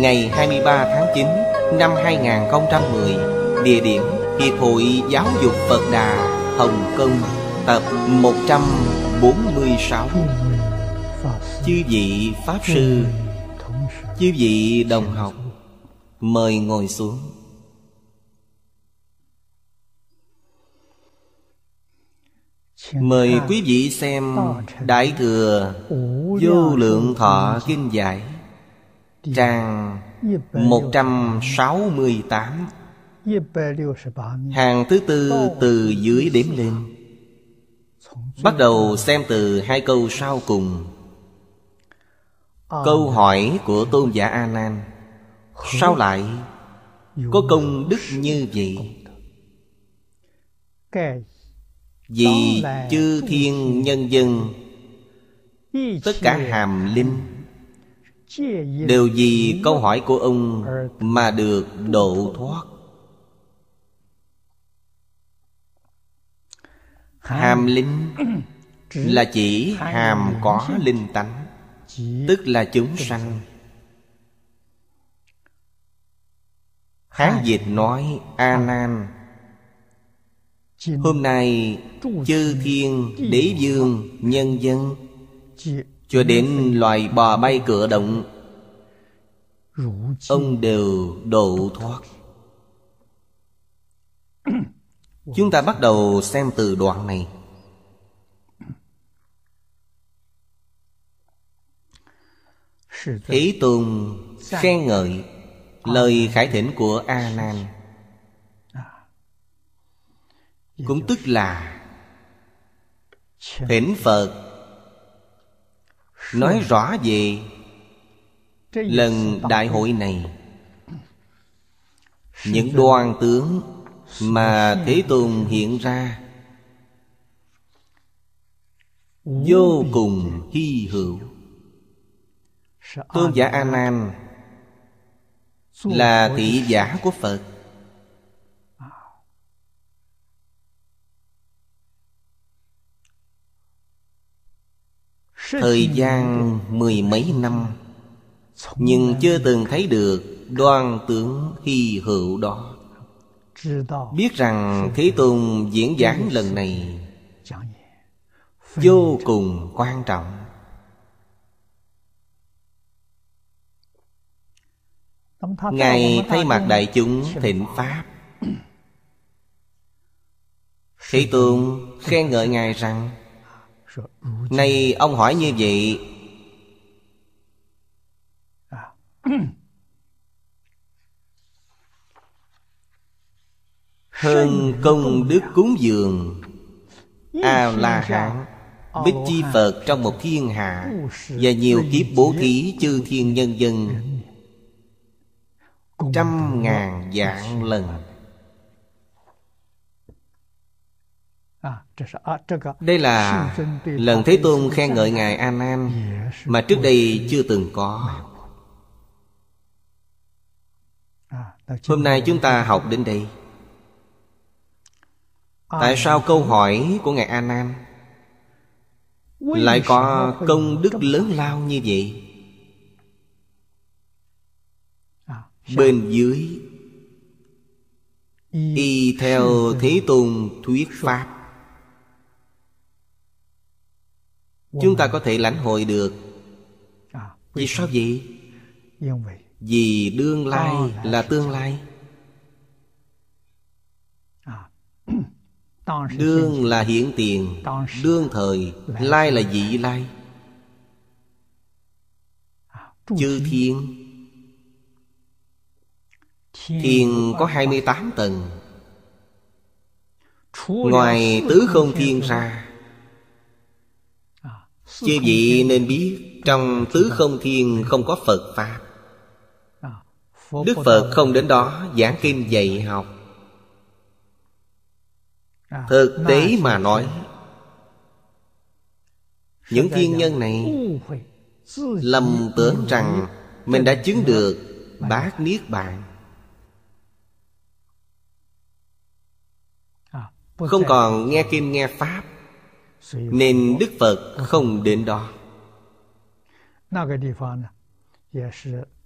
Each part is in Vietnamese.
ngày 23 tháng 9 năm 2010, địa điểm Hiệp hội Giáo dục Phật Đà, Hồng Kông, tập 146. Chư vị Pháp Sư, chư vị đồng học, mời ngồi xuống. Mời quý vị xem Đại Thừa Vô Lượng Thọ Kinh Giải Trang 168 Hàng thứ tư từ dưới đếm lên Bắt đầu xem từ hai câu sau cùng Câu hỏi của tôn giả A Nan Sao lại có công đức như vậy? Vì chư thiên nhân dân Tất cả hàm linh đều vì câu hỏi của ông mà được độ thoát hàm linh là chỉ hàm có linh tánh tức là chúng sanh hán dịch nói a nan hôm nay chư thiên đế dương nhân dân cho đến loài bò bay cửa động Ông đều độ thoát Chúng ta bắt đầu xem từ đoạn này Ý tùng khen ngợi Lời khải thỉnh của A Nan Cũng tức là Thỉnh Phật nói rõ về lần đại hội này những đoan tướng mà thế tôn hiện ra vô cùng hy hữu tôn giả a nan là thị giả của phật Thời gian mười mấy năm Nhưng chưa từng thấy được đoan tướng hy hữu đó Biết rằng Thế Tôn diễn giảng lần này Vô cùng quan trọng Ngài thay mặt đại chúng thịnh Pháp Thế Tôn khen ngợi Ngài rằng Nay ông hỏi như vậy à. Hơn công đức cúng dường A-la-hán Bích chi Phật trong một thiên hạ Và nhiều kiếp bố thí chư thiên nhân dân Trăm ngàn dạng lần đây là lần Thế Tôn khen ngợi Ngài A Nan mà trước đây chưa từng có. Hôm nay chúng ta học đến đây. À Tại sao câu hỏi của Ngài A Nan lại có công đức lớn lao như vậy? Bên dưới y theo Thế Tôn thuyết pháp chúng ta có thể lãnh hội được à, vì sao vậy vì đương lai là tương lai à, đương là hiện tiền đương thời lai là dị lai à, chư thiên thiên có 28 tầng ngoài tứ không thiên ra Chư vị nên biết Trong tứ không thiên không có Phật Pháp Đức Phật không đến đó giảng kinh dạy học Thực tế mà nói Những thiên nhân này Lầm tưởng rằng Mình đã chứng được Bát Niết Bàn Không còn nghe kinh nghe Pháp nên đức phật không đến đó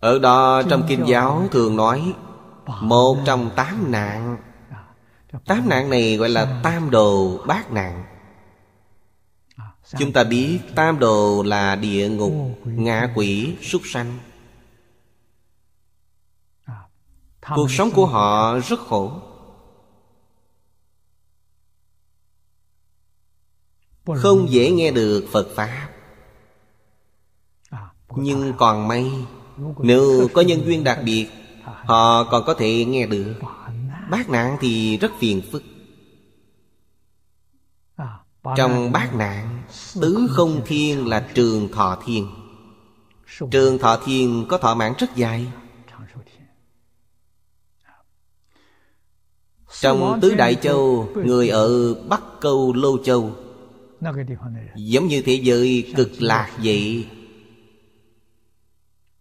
ở đó trong kinh giáo thường nói một trong tám nạn à, tám nạn này gọi là tam đồ bát nạn à, chúng ta biết tam đồ là địa ngục ngạ quỷ súc sanh à, cuộc sống của họ rất khổ không dễ nghe được phật pháp à, nhưng còn may nếu có nhân duyên đặc biệt à. họ còn có thể nghe được bát nạn thì rất phiền phức à, trong bát nạn tứ không thiên là trường thọ thiên trường thọ thiên có thọ mạng rất dài trong tứ đại châu người ở bắc câu lô châu Giống như thế giới cực lạc vậy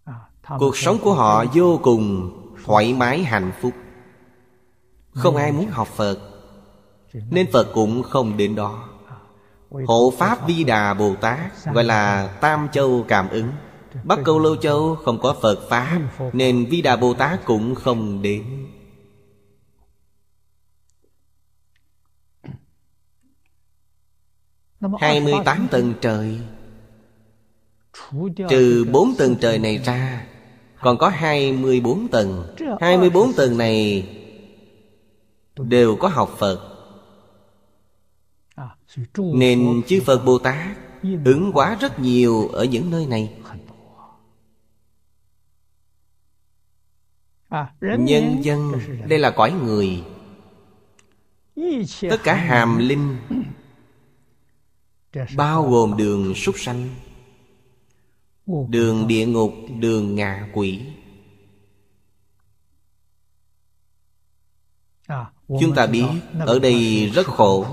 à, Cuộc sống của họ vô cùng thoải mái hạnh phúc Không ai muốn học Phật Nên Phật cũng không đến đó à, Hộ Pháp Vi Đà Bồ Tát Gọi là Tam Châu Cảm ứng Bắc Câu Lô Châu không có Phật Pháp Nên Vi Đà Bồ Tát cũng không đến 28 ờ, tầng trời Trừ 4 tầng trời này ra Còn có 24 tầng 24 tầng này Đều có học Phật à, Nên chư Phật Bồ Tát Ứng quá rất nhiều ở những nơi này à, Nhân dân Đây là cõi người Tất cả hàm linh bao gồm đường súc sanh đường địa ngục đường ngạ quỷ à, chúng ta biết ở đây rất khổ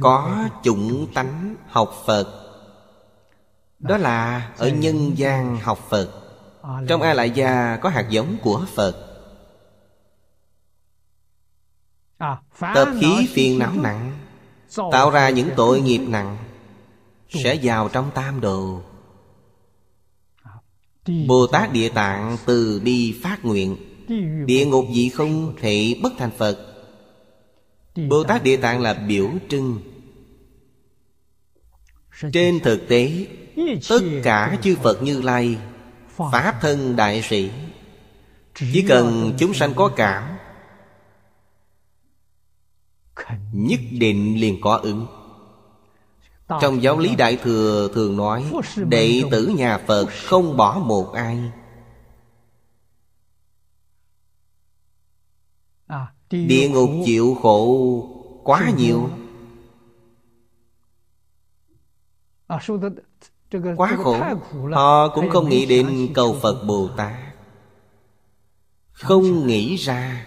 có chủng tánh học phật đó à, là ở nhân gian học phật à, trong a lại gia có hạt giống của phật À, Tập khí phiền não nặng Tạo ra những tội nghiệp nặng Sẽ vào trong tam đồ à, Bồ Tát Địa Tạng từ bi phát nguyện Địa ngục dị không thể bất thành Phật Bồ Tát Địa Tạng là biểu trưng Trên thực tế Tất cả chư Phật Như Lai Pháp thân Đại Sĩ Chỉ cần chúng sanh có cảm nhất định liền có ứng trong giáo lý đại thừa thường nói đệ tử nhà phật không bỏ một ai địa ngục chịu khổ quá nhiều quá khổ họ cũng không nghĩ đến cầu phật bồ tát không nghĩ ra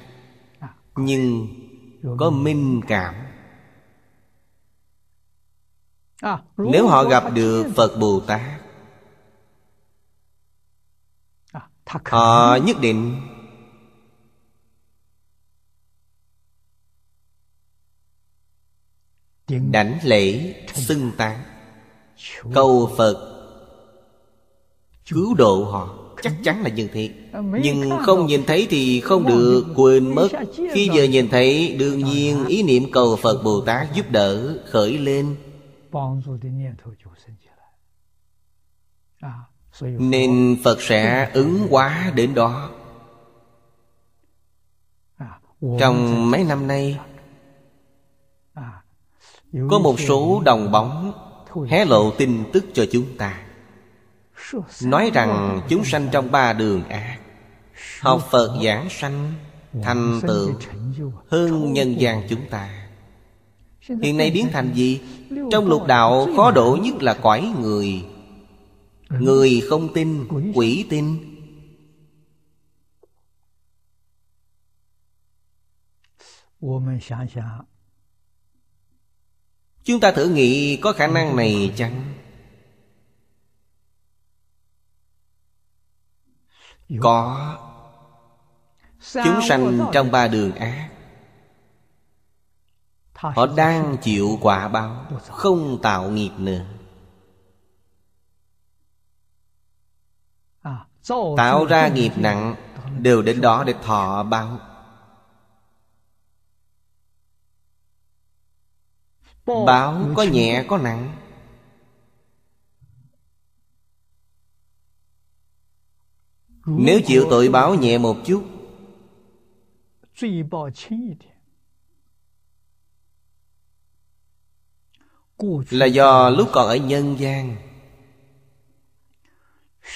nhưng có minh cảm à, nếu họ gặp được phật bồ tát à, họ nhất định đảnh lễ xưng tán cầu phật cứu độ họ chắc chắn là như thế ờ, nhưng không nhìn thấy thì không được quên mất khi giờ nhìn thấy đương nhiên ý niệm cầu phật bồ tát giúp đỡ khởi lên à, nên phật sẽ ứng hóa đến đó à, trong mấy năm nay à, có một số đồng bóng hé lộ tin tức cho chúng ta Nói rằng chúng sanh trong ba đường ác Học Phật giảng sanh Thành tựu Hơn nhân gian chúng ta Hiện nay biến thành gì? Trong lục đạo khó độ nhất là cõi người Người không tin Quỷ tin Chúng ta thử nghĩ có khả năng này chăng? có chúng sanh trong ba đường ác họ đang chịu quả báo không tạo nghiệp nữa à, tạo ra nghiệp nặng đều đến đó để thọ báo báo có nhẹ có nặng Nếu chịu tội báo nhẹ một chút Là do lúc còn ở nhân gian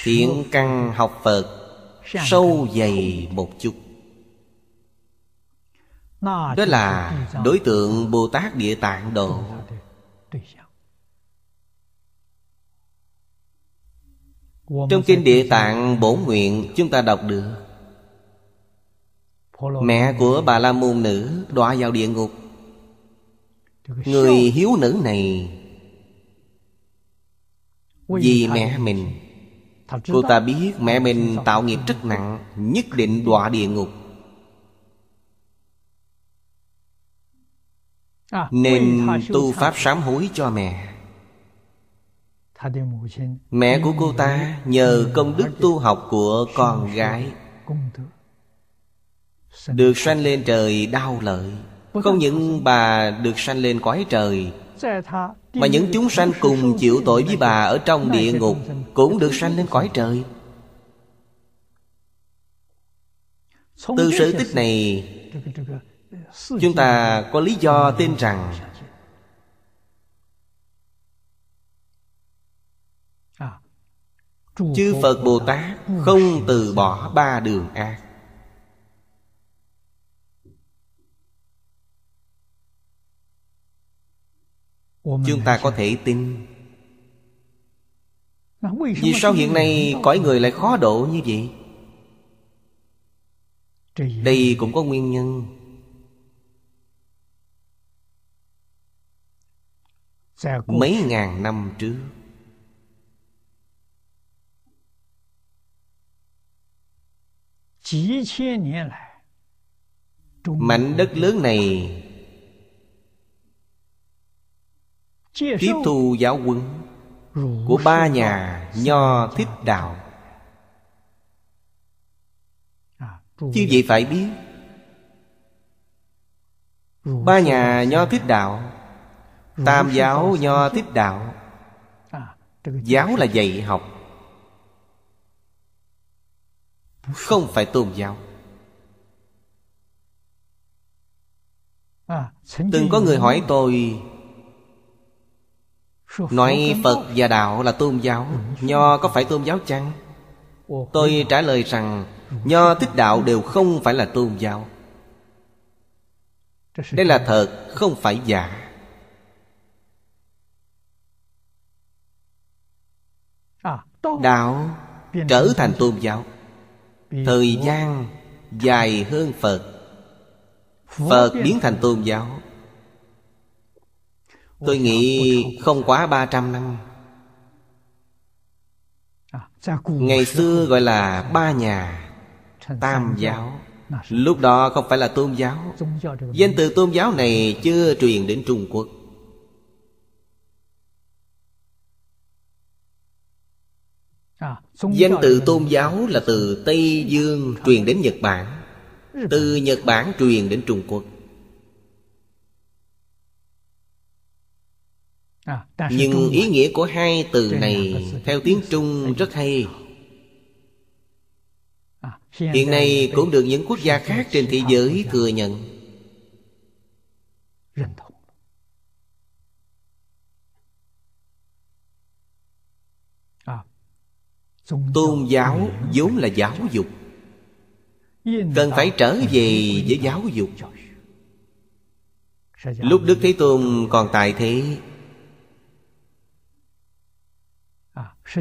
Thiện căn học Phật Sâu dày một chút Đó là đối tượng Bồ Tát Địa Tạng Độ Trong kinh địa tạng bổ nguyện chúng ta đọc được Mẹ của bà la môn nữ đọa vào địa ngục Người hiếu nữ này Vì mẹ mình Cô ta biết mẹ mình tạo nghiệp rất nặng Nhất định đọa địa ngục à, Nên tu pháp sám hối cho mẹ Mẹ của cô ta nhờ công đức tu học của con gái Được sanh lên trời đau lợi Không những bà được sanh lên quái trời Mà những chúng sanh cùng chịu tội với bà ở trong địa ngục Cũng được sanh lên cõi trời Từ ờ, sự tích này Chúng ta có lý do tin rằng chư phật bồ tát không từ bỏ ba đường ác chúng ta có thể tin vì sao hiện nay cõi người lại khó độ như vậy đây cũng có nguyên nhân mấy ngàn năm trước Mảnh đất lớn này Tiếp thu giáo quân Của ba nhà Nho à, Thích Đạo Chứ vậy phải biết Ba nhà Nho Thích Đạo à, Tam giáo Nho Thích Đạo Giáo là dạy học Không phải tôn giáo à, Từng có người hỏi tôi Nói Phật và Đạo là tôn giáo ừ, Nho có phải tôn giáo chăng? Tôi trả lời rằng ừ, Nho thích đạo đều không phải là tôn giáo Đây là thật, không phải giả à, Đạo trở thành tôn giáo thời gian dài hơn phật phật biến thành tôn giáo tôi nghĩ không quá ba trăm năm à, ngày xưa gọi là ba nhà tam giáo lúc đó không phải là tôn giáo danh từ tôn giáo này chưa truyền đến trung quốc À, Danh từ tôn giáo là từ Tây Dương truyền đến Nhật Bản ừ. Từ Nhật Bản truyền đến Trung Quốc à, Nhưng ý nghĩa của hai từ này Theo tiếng Trung rất hay à, Hiện nay cũng được những quốc gia khác trên thế giới thừa nhận tôn giáo vốn là giáo dục cần phải trở về với giáo dục lúc đức thế tôn còn tại thế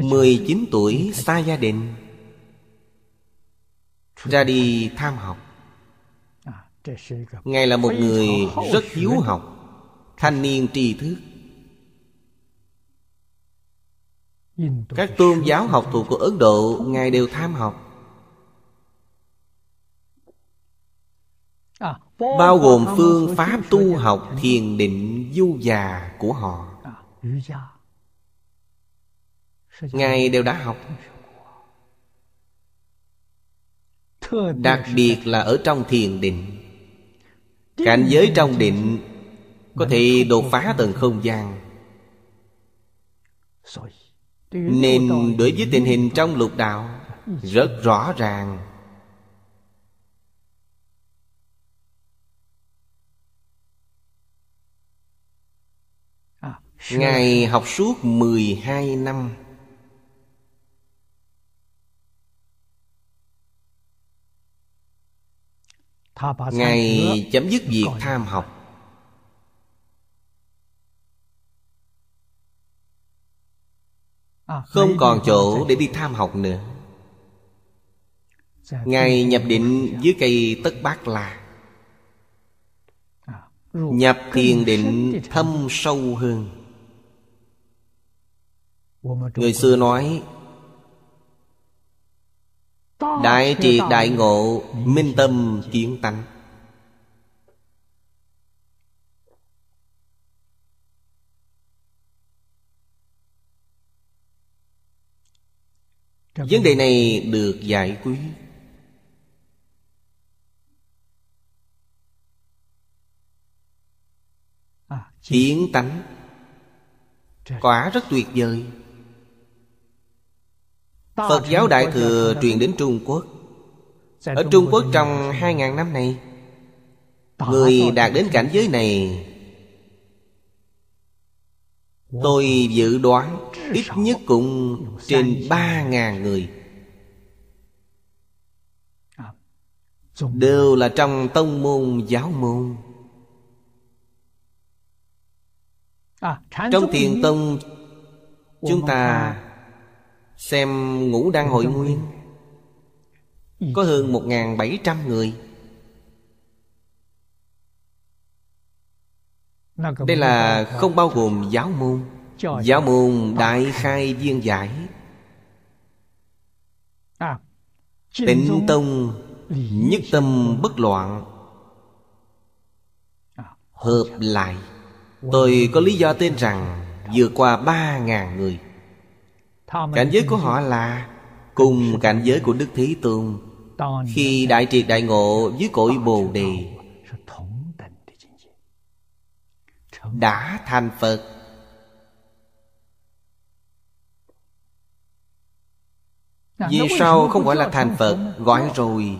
19 à, tuổi xa gia đình Ra đi tham học à, Ngài là một người rất hiếu học Thanh niên tri thức các tôn giáo học thuộc của ấn độ ngài đều tham học à, bao gồm phương pháp tu học thiền định du già của họ à, ngài đều đã học đặc biệt là ở trong thiền định cảnh giới trong định có thể đột phá tầng không gian nên đối với tình hình trong lục đạo Rất rõ ràng à, Ngài học suốt 12 năm Ngài chấm dứt việc tham học À, Không còn chỗ để đi tham học nữa dạ, Ngài nhập định dưới cây tất bát là Nhập thiền định thâm sâu hơn Người xưa nói Đại triệt đại ngộ Minh tâm kiến tánh vấn đề này được giải quyết kiến à, tánh quả rất tuyệt vời phật giáo đại thừa truyền đến trung quốc ở trung quốc trong hai ngàn năm này người đạt đến cảnh giới này Tôi dự đoán ít nhất cũng trên ba ngàn người Đều là trong tông môn giáo môn Trong thiền tông Chúng ta xem ngũ đăng hội nguyên Có hơn 1.700 người Đây là không bao gồm giáo môn Giáo môn đại khai viên giải Tịnh tông nhất tâm bất loạn Hợp lại Tôi có lý do tên rằng vượt qua ba ngàn người Cảnh giới của họ là Cùng cảnh giới của Đức Thế Tôn Khi đại triệt đại ngộ với cội Bồ Đề đã thành phật dạ, vì sao không gọi là thành phật gọi rồi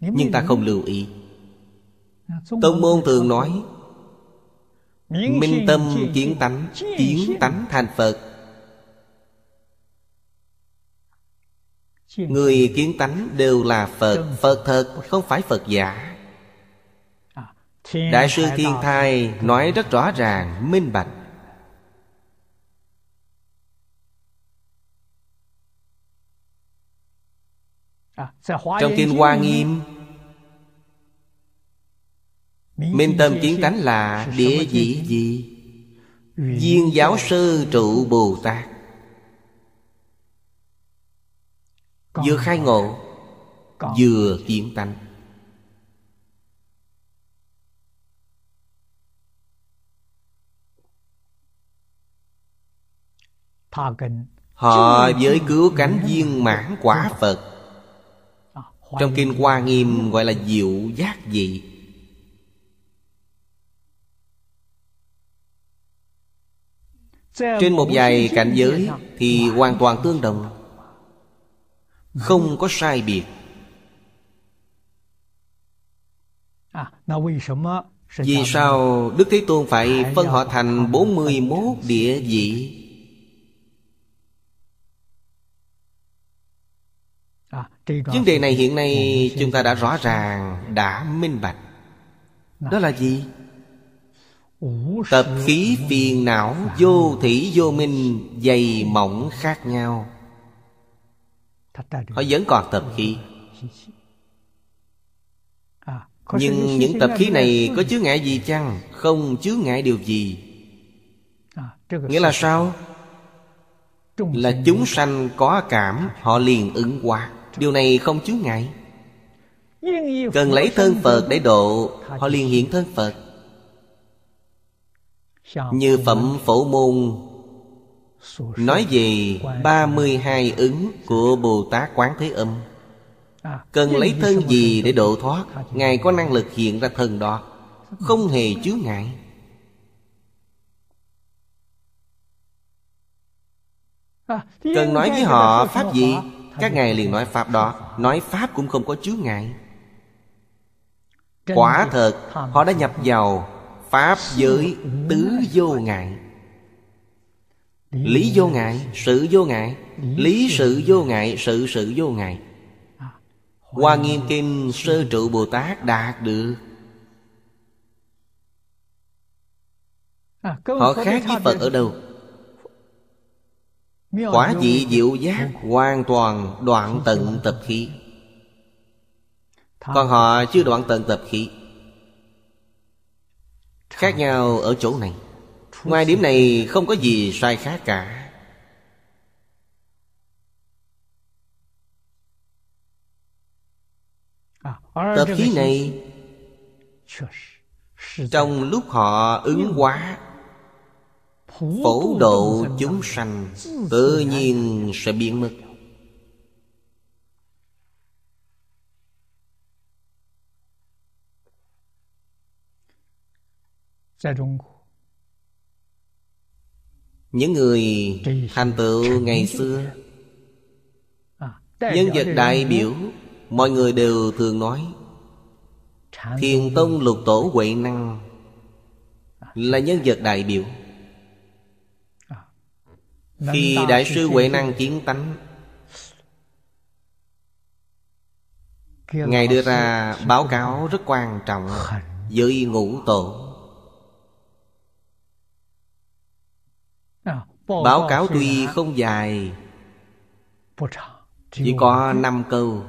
nhưng ta không lưu ý dạ, tông môn thường nói minh tâm kiến tánh kiến tánh thành phật người kiến tánh đều là phật phật thật không phải phật giả đại sư thiên thai nói rất rõ ràng minh bạch à, trong kinh hoa nghiêm minh tâm kiến tánh là địa vị gì viên giáo sư trụ bồ tát vừa khai ngộ vừa kiến tánh Họ với cứu cánh viên mãn quả Phật à, Trong Kinh Hoa Nghiêm gọi là diệu giác dị Trên một vài cảnh giới thì hoàn toàn tương đồng Không có sai biệt à, Vì sao Đức Thế Tôn phải phân họ thành 41 địa vị vấn đề này hiện nay chúng ta đã rõ ràng đã minh bạch đó là gì tập khí phiền não vô thủy vô minh dày mỏng khác nhau họ vẫn còn tập khí à, nhưng những tập khí này có chứa ngại gì chăng không chứa ngại điều gì à, nghĩa là sao là chúng sanh có cảm họ liền ứng hóa Điều này không chú ngại Cần lấy thân Phật để độ Họ liền hiện thân Phật Như phẩm phổ môn Nói về 32 ứng của Bồ Tát Quán Thế Âm à, Cần lấy thân gì để độ thoát Ngài có năng lực hiện ra thân đó Không hề chứa ngại à, Cần nói với họ Pháp gì các ngài liền nói Pháp đó Nói Pháp cũng không có chứa ngại Quả thật Họ đã nhập vào Pháp giới tứ vô ngại Lý vô ngại, sự vô ngại Lý sự vô ngại, sự sự vô ngại à, Hoa Nghiêm Kim Sơ Trụ Bồ Tát đạt được à, Họ khác với Phật ở đâu Quả vị diệu giác hoàn toàn đoạn tận tập khí Còn họ chưa đoạn tận tập khí Khác nhau ở chỗ này Ngoài điểm này không có gì sai khác cả à, Tập khí này Trong lúc họ ứng hóa phổ độ chúng sanh tự nhiên sẽ biến mất những người thành tựu ngày xưa à, nhân vật đại biểu mọi người đều thường nói thiền tông lục tổ huệ năng à. là nhân vật đại biểu khi đại sư huệ năng kiến tánh ngài đưa ra báo cáo rất quan trọng với ngũ tổ à, báo cáo tuy không dài chỉ có năm câu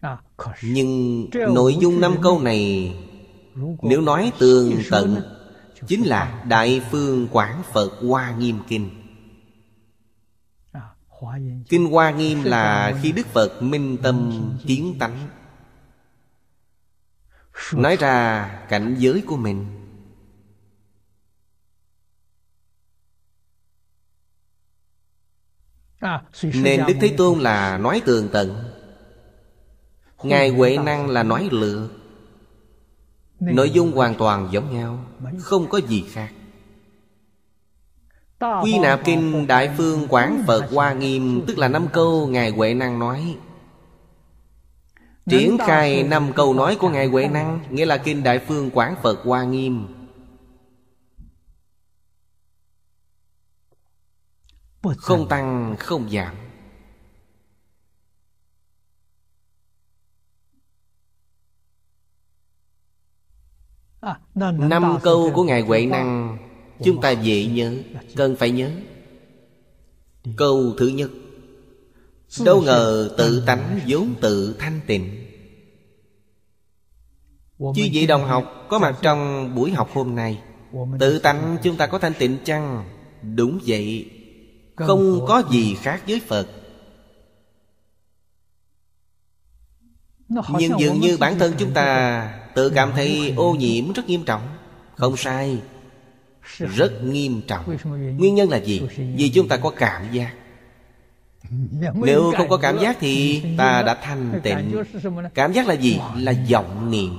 à, nhưng nội dung năm câu này nếu nói tường tận chính là đại phương quảng phật hoa nghiêm kinh Kinh Hoa Nghiêm là khi Đức Phật minh tâm kiến tánh Nói ra cảnh giới của mình à, Nên Đức Thế Tôn là nói tường tận Ngài Huệ Năng là nói lựa Nội dung hoàn toàn giống nhau Không có gì khác Quy nạp kinh Đại Phương Quán Phật Hoa Nghiêm Tức là năm câu Ngài Huệ Năng nói Triển khai năm câu nói của Ngài Huệ Năng Nghĩa là Kinh Đại Phương Quán Phật Hoa Nghiêm Không tăng không giảm à, Năm câu của Ngài Huệ Năng chúng ta dễ nhớ cần phải nhớ câu thứ nhất đâu ngờ tự tánh vốn tự thanh tịnh chư vị đồng học có mặt trong buổi học hôm nay tự tánh chúng ta có thanh tịnh chăng đúng vậy không có gì khác với phật nhưng dường như bản thân chúng ta tự cảm thấy ô nhiễm rất nghiêm trọng không sai rất nghiêm trọng nguyên nhân là gì vì chúng ta có cảm giác dạ, nếu không có cảm giác thì ta đã thanh tịnh cảm giác là gì là vọng niệm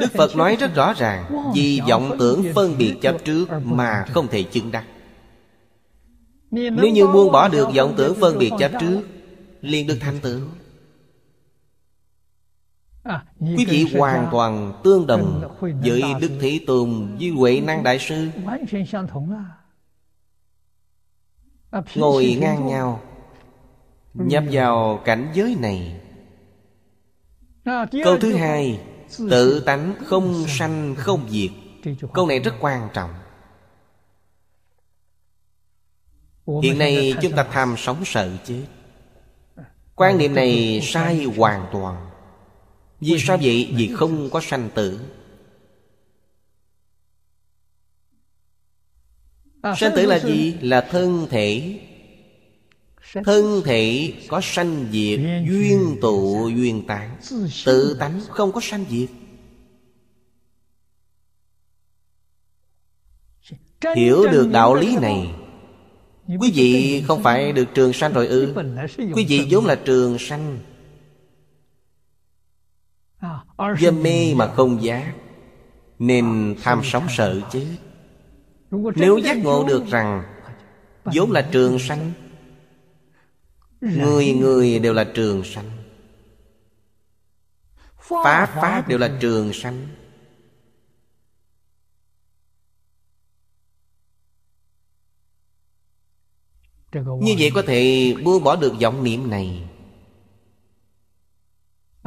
đức phật nói rất rõ ràng vì vọng tưởng phân biệt chấp trước mà không thể chứng đắc nếu như buông bỏ được vọng tưởng phân biệt chấp trước liền được thanh tựu À, Quý vị hoàn toàn tương đồng Với Đức Thế Tôn Với Huệ Năng Đại Sư Ngồi à, ngang nhau Nhập ừ. vào cảnh giới này à, Câu thứ hai Tự tánh không sanh không diệt Câu này rất quan trọng Hiện nay chúng ta tham sống sợ chết Quan niệm này sai hoàn toàn vì sao vậy? Vì không có sanh tử à, Sanh tử là gì? Là thân thể Thân thể có sanh diệt Duyên tụ duyên tán Tự tánh không có sanh diệt Hiểu được đạo lý này Quý vị không phải được trường sanh rồi ư Quý vị vốn là trường sanh Dâm mê mà không giác Nên tham sống sợ chết Nếu giác ngộ được rằng vốn là trường sanh người người đều là trường sanh pháp pháp đều là trường sanh như vậy có thể buông bỏ được vọng niệm này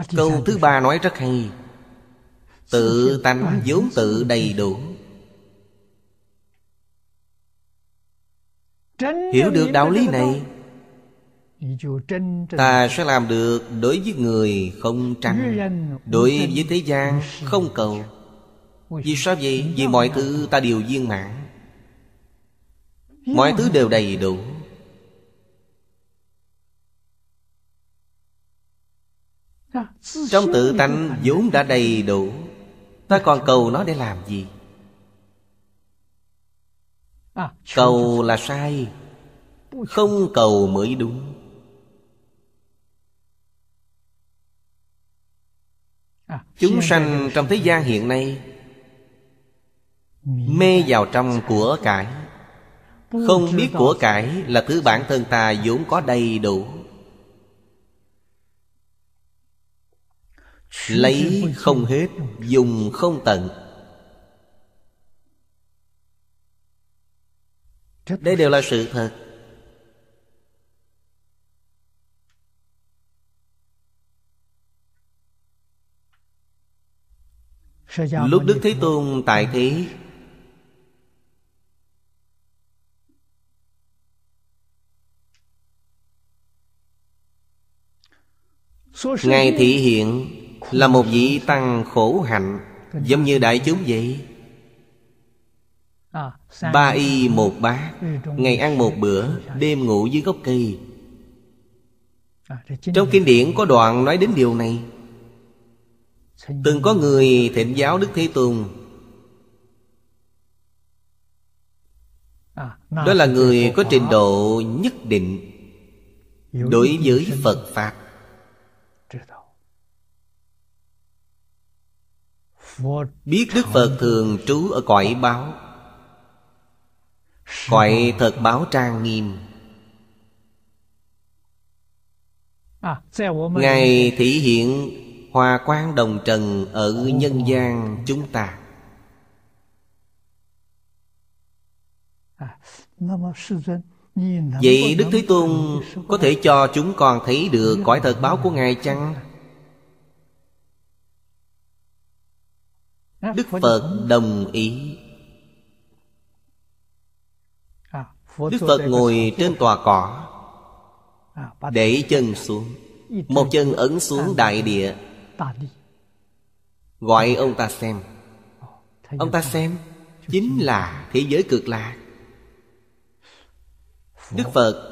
Câu thứ ba nói rất hay Tự tánh vốn tự đầy đủ Hiểu được đạo lý này Ta sẽ làm được đối với người không tranh Đối với thế gian không cầu Vì sao vậy? Vì mọi thứ ta đều viên mãn Mọi thứ đều đầy đủ Trong tự tánh vốn đã đầy đủ Ta còn cầu nó để làm gì Cầu là sai Không cầu mới đúng Chúng sanh trong thế gian hiện nay Mê vào trong của cải Không biết của cải là thứ bản thân ta vốn có đầy đủ Lấy không hết Dùng không tận Đây đều là sự thật Lúc Đức Thế Tôn tại thế Ngài thị hiện là một vị tăng khổ hạnh giống như đại chúng vậy à, ba y một bát ừ, ngày ăn một bữa đêm ngủ dưới gốc cây à, trong kinh điển có đoạn nói đến điều này từng có người thịnh giáo đức thế tùng à, đó là người có trình độ nhất định đối với phật pháp Biết Đức Phật thường trú ở cõi báo Cõi thật báo trang nghiêm Ngài thể hiện hòa quang đồng trần ở nhân gian chúng ta Vậy Đức Thế Tôn có thể cho chúng con thấy được cõi thật báo của Ngài chăng? đức phật đồng ý à, đức phật ngồi trên tòa cỏ à, để chân xuống một chân ấn xuống đại địa gọi ông ta xem ông ta xem chính là thế giới cực lạc đức phật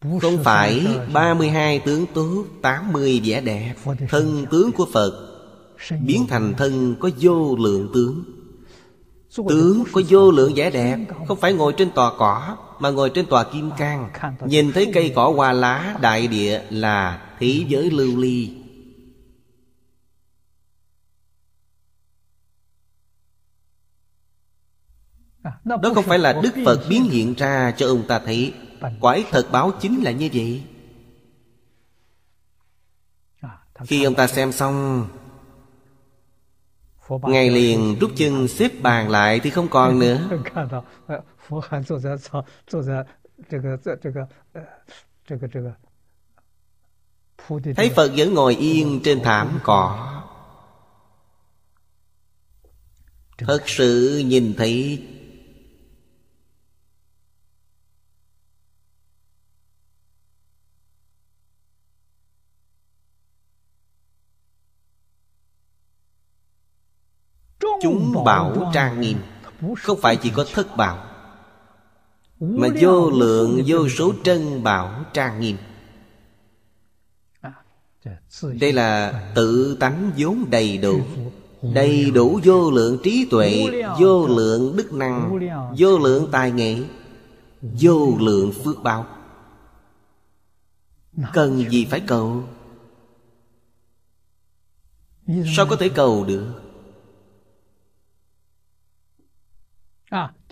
Không phải 32 tướng tốt 80 vẻ đẹp Thân tướng của Phật Biến thành thân có vô lượng tướng Tướng có vô lượng vẻ đẹp Không phải ngồi trên tòa cỏ Mà ngồi trên tòa kim à, cang Nhìn thấy cây cỏ hoa lá đại địa là thế giới lưu ly Đó à, không phải là Đức Phật biến hiện ra cho ông ta thấy quái thật báo chính là như vậy à, khi ông ta xem xong Ngài liền rút chân xếp bàn lại thì không còn nữa ờ, Thấy Phật vẫn ngồi yên trên thảm cỏ Thật sự nhìn thấy Chúng bảo trang nghiêm Không phải chỉ có thất bảo Mà vô lượng vô số trân bảo trang nghiêm Đây là tự tánh vốn đầy đủ Đầy đủ vô lượng trí tuệ Vô lượng đức năng Vô lượng tài nghệ Vô lượng phước báo Cần gì phải cầu Sao có thể cầu được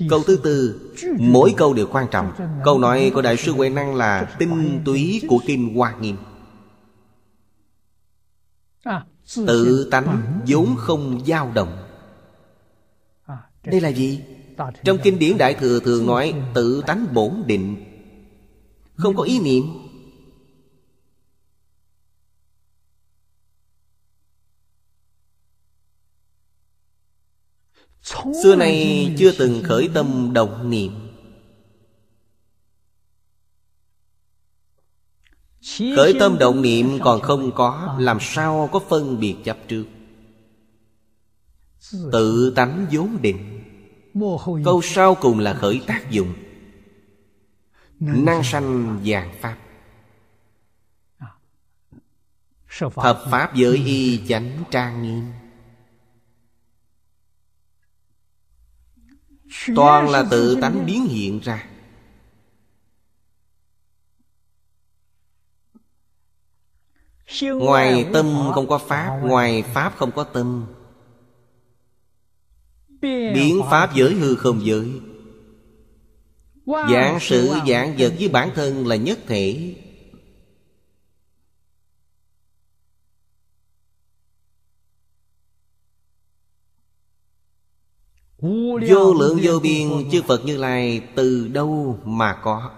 Câu thứ tư Mỗi câu đều quan trọng Câu nói của Đại sư Huệ Năng là Tinh túy của Kinh Hoa Nghiêm à, Tự tánh vốn không dao động à, Đây là gì? Trong kinh điển Đại Thừa thường nói Tự tánh bổn định Không có ý niệm Xưa nay chưa từng khởi tâm động niệm Khởi tâm động niệm còn không có Làm sao có phân biệt chấp trước Tự tánh vốn định Câu sau cùng là khởi tác dụng Năng sanh vàng pháp Thập pháp giới y chánh trang nghiêm Toàn là tự tánh biến hiện ra Ngoài tâm không có pháp Ngoài pháp không có tâm Biến pháp giới hư không giới Giảng sự giảng vật với bản thân là nhất thể Vô lượng vô biên chư Phật Như Lai từ đâu mà có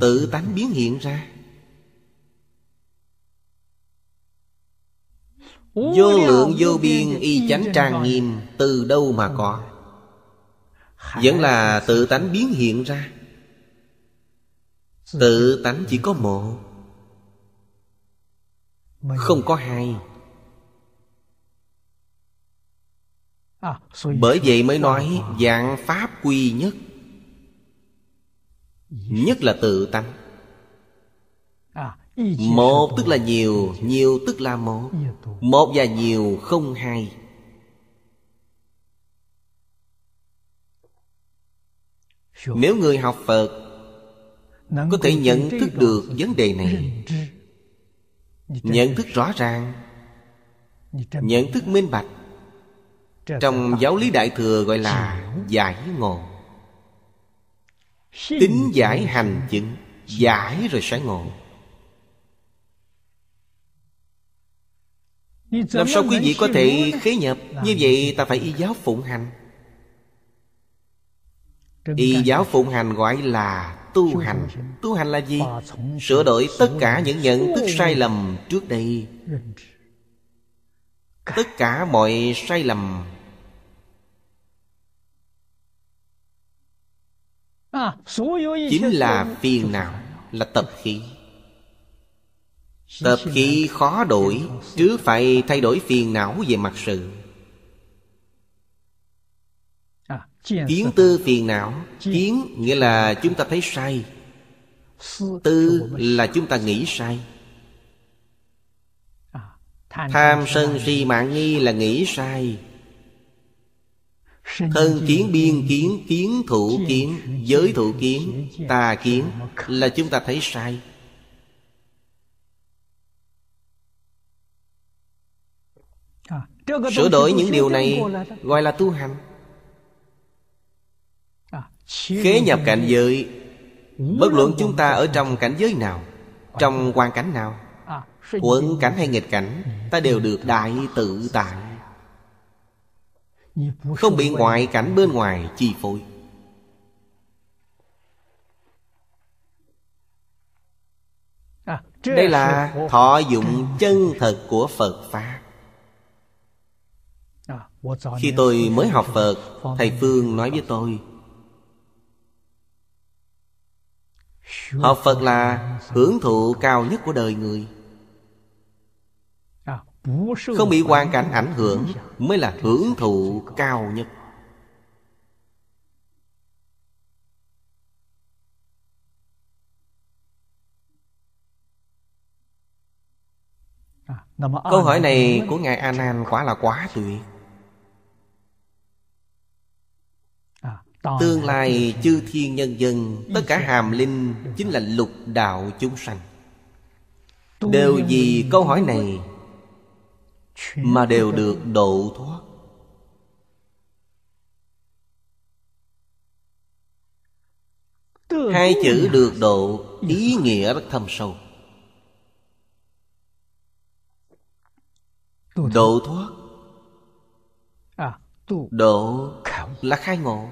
Tự tánh biến hiện ra Vô lượng vô biên y chánh trang nghiêm Từ đâu mà có Vẫn là tự tánh biến hiện ra Tự tánh chỉ có một không có hai à, bởi vậy mới nói dạng pháp quy nhất nhất là tự tánh à, một tức là nhiều nhiều tức là một một và nhiều không hai nếu người học phật có thể nhận thức được vấn đề này nhận thức rõ ràng nhận thức minh bạch trong giáo lý đại thừa gọi là giải ngộ tính giải hành chứng giải rồi sẽ ngộ làm sao quý vị có thể khế nhập như vậy ta phải y giáo phụng hành y giáo phụng hành gọi là tu hành tu hành là gì sửa đổi tất cả những nhận thức sai lầm trước đây tất cả mọi sai lầm chính là phiền não là tập khí tập khí khó đổi chứ phải thay đổi phiền não về mặt sự Kiến tư phiền não Kiến nghĩa là chúng ta thấy sai Tư là chúng ta nghĩ sai à, Tham sân si mạng nghi là nghĩ sai Thân kiến biên kiến Kiến thủ kiến Giới thủ kiến Tà kiến Là chúng ta thấy sai à, Sửa đổi những điều này Gọi là tu hành Khế nhập cảnh giới Bất luận chúng ta ở trong cảnh giới nào ờ. Trong quan cảnh nào Quận à, cảnh hay nghịch cảnh ừ, Ta đều được đại tự tại Không bị ngoại cảnh bên ngoài chi phối à, Đây là thọ dụng chân thật của Phật Pháp à, Khi tôi mới học Phật Thầy Phương nói với tôi Học Phật là hưởng thụ cao nhất của đời người Không bị hoàn cảnh ảnh hưởng Mới là hưởng thụ cao nhất Câu hỏi này của Ngài Anan Nan quả là quá tuyệt Tương lai chư thiên nhân dân Tất cả hàm linh Chính là lục đạo chúng sanh Đều vì câu hỏi này Mà đều được độ thoát Hai chữ được độ Ý nghĩa rất thâm sâu Độ thoát à, Độ là khai ngộ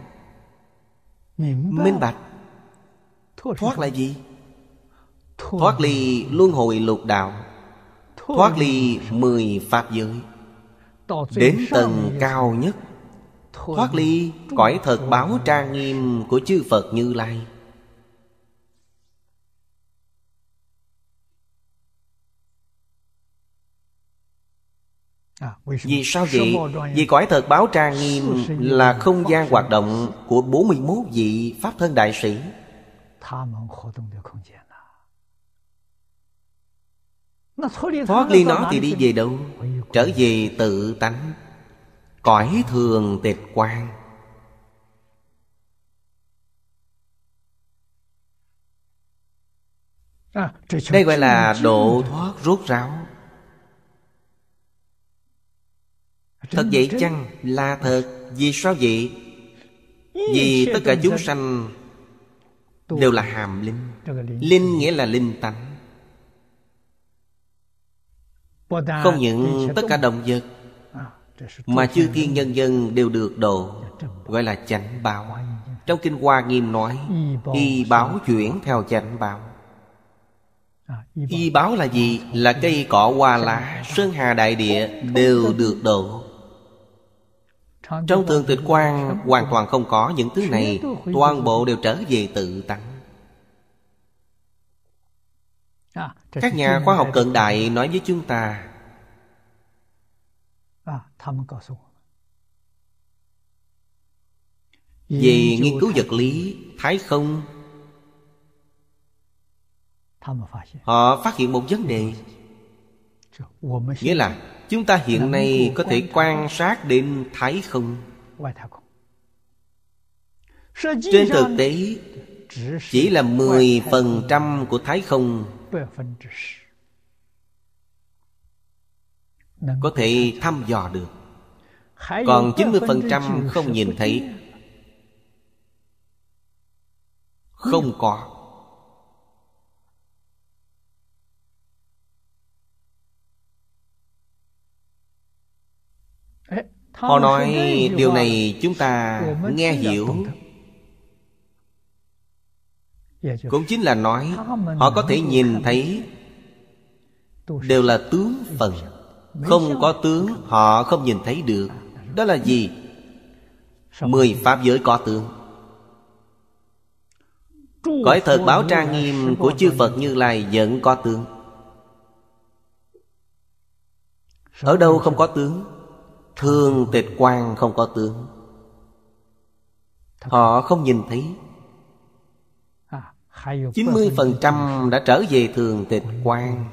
Minh bạch Thoát là gì? Thoát ly luân hồi lục đạo Thoát ly mười pháp giới Đến tầng cao nhất Thoát ly cõi thật báo trang nghiêm của chư Phật Như Lai À, vì sao vậy? À? Vì cõi thật báo trang nghiêm là không gian hoạt động của 41 vị Pháp Thân Đại Sĩ. À? Thoát ly nó thì đi về đâu? Trở về tự tánh Cõi thường tịch quang. Đây gọi là độ thoát rốt ráo Thật vậy chăng? Là thật Vì sao vậy? Vì tất cả chúng sanh Đều là hàm linh Linh nghĩa là linh tánh Không những tất cả động vật à, Mà chư thiên nhân dân đều được độ Gọi là chánh báo Trong Kinh Hoa Nghiêm nói Y báo chuyển theo chánh báo à, Y báo là gì? Là cây cỏ hoa lá Sơn hà đại địa đều được độ trong thường tịch quan hoàn toàn không có những thứ này Toàn bộ đều trở về tự tánh à, Các nhà khoa học cận đại nói với chúng ta à, Về nghiên cứu vật lý Thái không Họ phát hiện một vấn đề Nghĩa là chúng ta hiện nay có thể quan sát đến thái không trên thực tế chỉ là 10% của thái không có thể thăm dò được còn 90% không nhìn thấy không có Họ nói điều này chúng ta nghe hiểu dạ, Cũng chính là nói Họ có thể nhìn thấy Đều là tướng phần Không có tướng họ không nhìn thấy được Đó là gì? Mười Pháp giới có tướng Cõi thật báo trang nghiêm của chư Phật Như Lai vẫn có tướng Ở đâu không có tướng Thương tịch quan không có tướng Họ không nhìn thấy 90% à, đã trở về thường tịch quan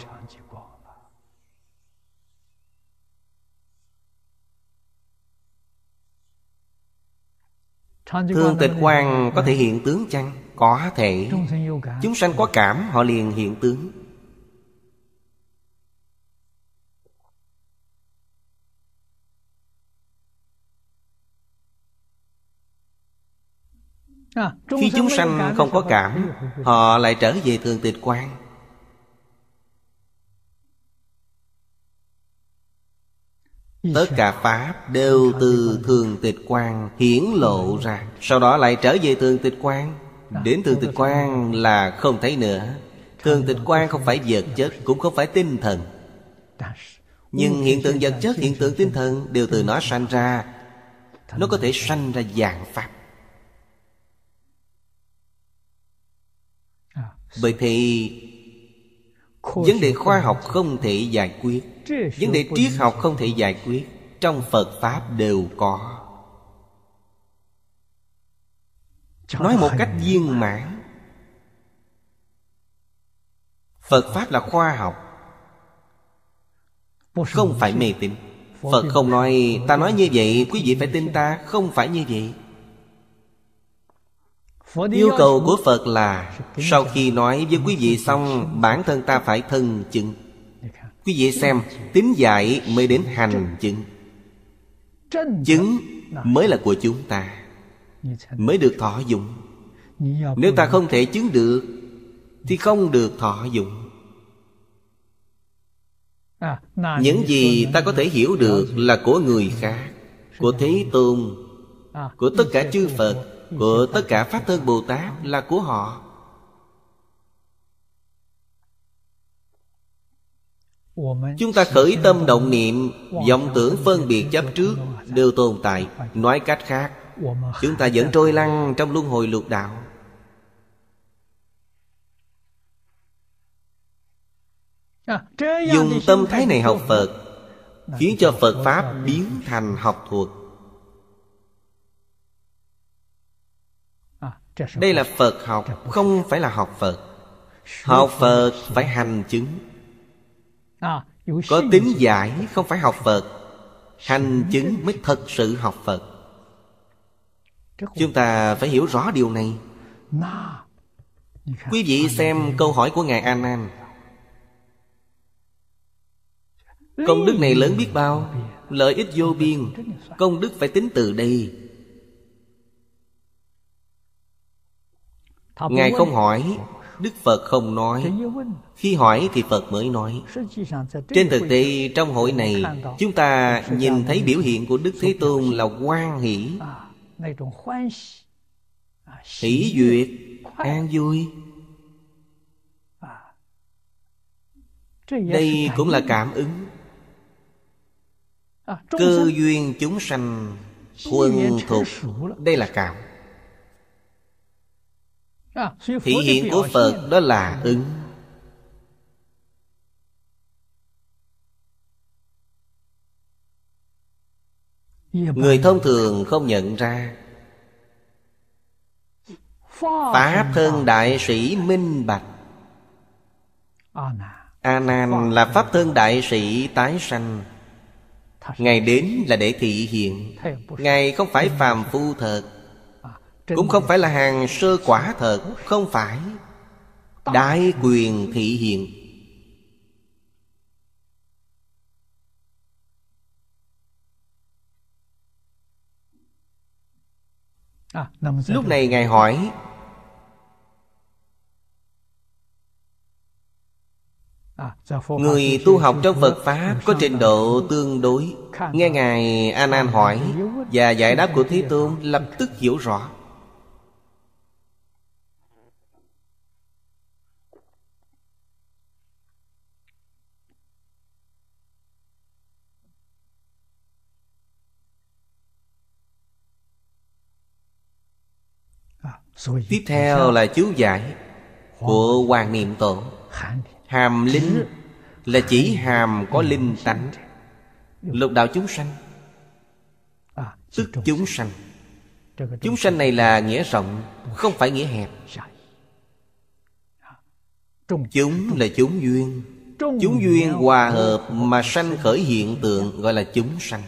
thường tịch quan có thể hiện tướng chăng? Có thể Chúng sanh có cảm họ liền hiện tướng Khi chúng sanh không có cảm Họ lại trở về thường tịch quan Tất cả Pháp đều từ thường tịch quan hiển lộ ừ. ra Sau đó lại trở về thường tịch quan Đến thường tịch quan là không thấy nữa Thường tịch quan không phải vật chất Cũng không phải tinh thần Nhưng hiện tượng vật chất, hiện tượng tinh thần Đều từ nó sanh ra Nó có thể sanh ra dạng Pháp vậy thì Vấn đề khoa học không thể giải quyết Vấn đề triết học không thể giải quyết Trong Phật Pháp đều có Nói một cách viên mãn Phật Pháp là khoa học Không phải mê tín Phật không nói Ta nói như vậy quý vị phải tin ta Không phải như vậy Yêu cầu của Phật là Sau khi nói với quý vị xong Bản thân ta phải thân chứng Quý vị xem Tính dạy mới đến hành chứng Chứng mới là của chúng ta Mới được thọ dụng Nếu ta không thể chứng được Thì không được thọ dụng à, những gì ta có thể hiểu được là của người khác của thế tôn à, của tất cả chư phật của tất cả Pháp Thân Bồ Tát là của họ Chúng ta khởi tâm động niệm vọng tưởng phân biệt chấp trước Đều tồn tại Nói cách khác Chúng ta vẫn trôi lăn trong luân hồi lục đạo Dùng tâm thái này học Phật Khiến cho Phật Pháp biến thành học thuộc đây là phật học không phải là học phật học phật phải hành chứng à, có tính giải không phải học phật hành chứng mới thật sự học phật chúng ta phải hiểu rõ điều này quý vị xem câu hỏi của ngài an an công đức này lớn biết bao lợi ích vô biên công đức phải tính từ đây Ngài không hỏi Đức Phật không nói Khi hỏi thì Phật mới nói Trên thực tế trong hội này Chúng ta nhìn thấy biểu hiện của Đức Thế Tôn là quan hỷ Hỷ duyệt An vui Đây cũng là cảm ứng Cơ duyên chúng sanh Thuần thuộc Đây là cảm À, thị hiện của phật đó là ứng dạ người thông thường không nhận ra pháp thân đại sĩ minh bạch a nan là pháp thân đại sĩ tái sanh ngài đến là để thị hiện ngài không phải phàm phu thật cũng không phải là hàng sơ quả thật không phải đại quyền thị hiện à, lúc này ngài hỏi à, Người tu học trong Phật Pháp có trình độ tương đối Nghe Ngài Anan hỏi Và giải đáp của Thế Tôn lập tức hiểu rõ Tiếp theo là chú giải Của Hoàng Niệm Tổ Hàm linh Là chỉ hàm có linh tánh Lục đạo chúng sanh à, Tức chúng sanh Chúng sanh này là nghĩa rộng Không phải nghĩa hẹp à, Chúng là chúng duyên Chúng duyên hòa hợp Mà sanh khởi hiện tượng Gọi là chúng sanh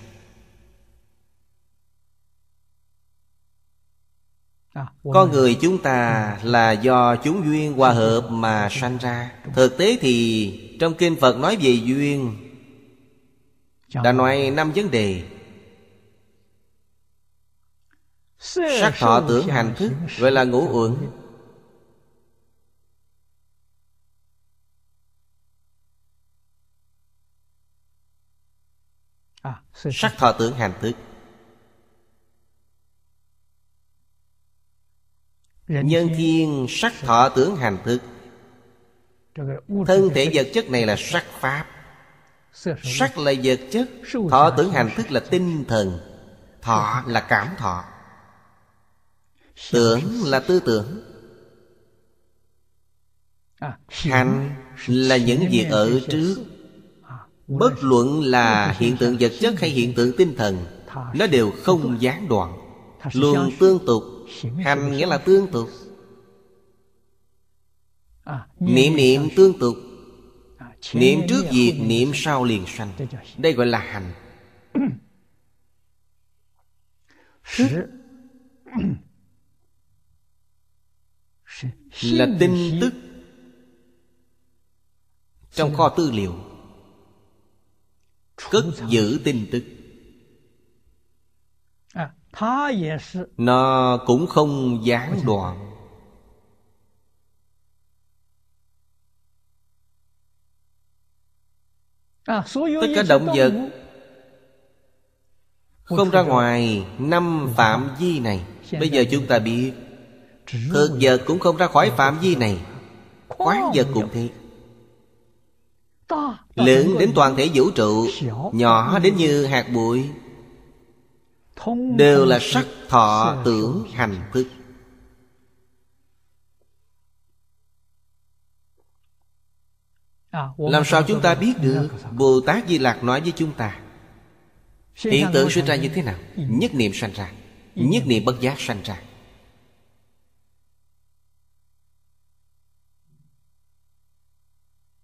có người chúng ta ừ. là do chúng duyên hòa hợp mà sanh ra Thực tế thì trong kinh Phật nói về duyên Đã nói năm vấn đề Sắc à, thọ tưởng hành thức Gọi là ngũ uẩn Sắc thọ tưởng hành thức nhân thiên sắc thọ tưởng hành thức thân thể vật chất này là sắc pháp sắc là vật chất thọ tưởng hành thức là tinh thần thọ là cảm thọ tưởng là tư tưởng à, hành là những gì ở trước à, bất luận là hiện tượng vật chất hay hiện tượng tinh thần nó đều không gián đoạn luôn tương tục Hành nghĩa là tương tục à, Niệm niệm tương tục à, Niệm trước diệt niệm sau liền sanh Đây gọi là hành Là tin tức Trong kho tư liệu Cất giữ tin tức nó cũng không gián đoạn à, tất cả động vật không ra ngoài năm phạm vi này bây giờ chúng ta biết thực vật cũng không ra khỏi phạm vi này quán vật cũng thế lớn đến toàn thể vũ trụ nhỏ đến như hạt bụi đều là sắc thọ tưởng hành thức à, làm sao chúng ta biết được bồ tát di lạc nói với chúng ta hiện tượng sinh ra như thế nào ừ. nhất niệm sanh ra ừ. nhất niệm bất giác sanh ra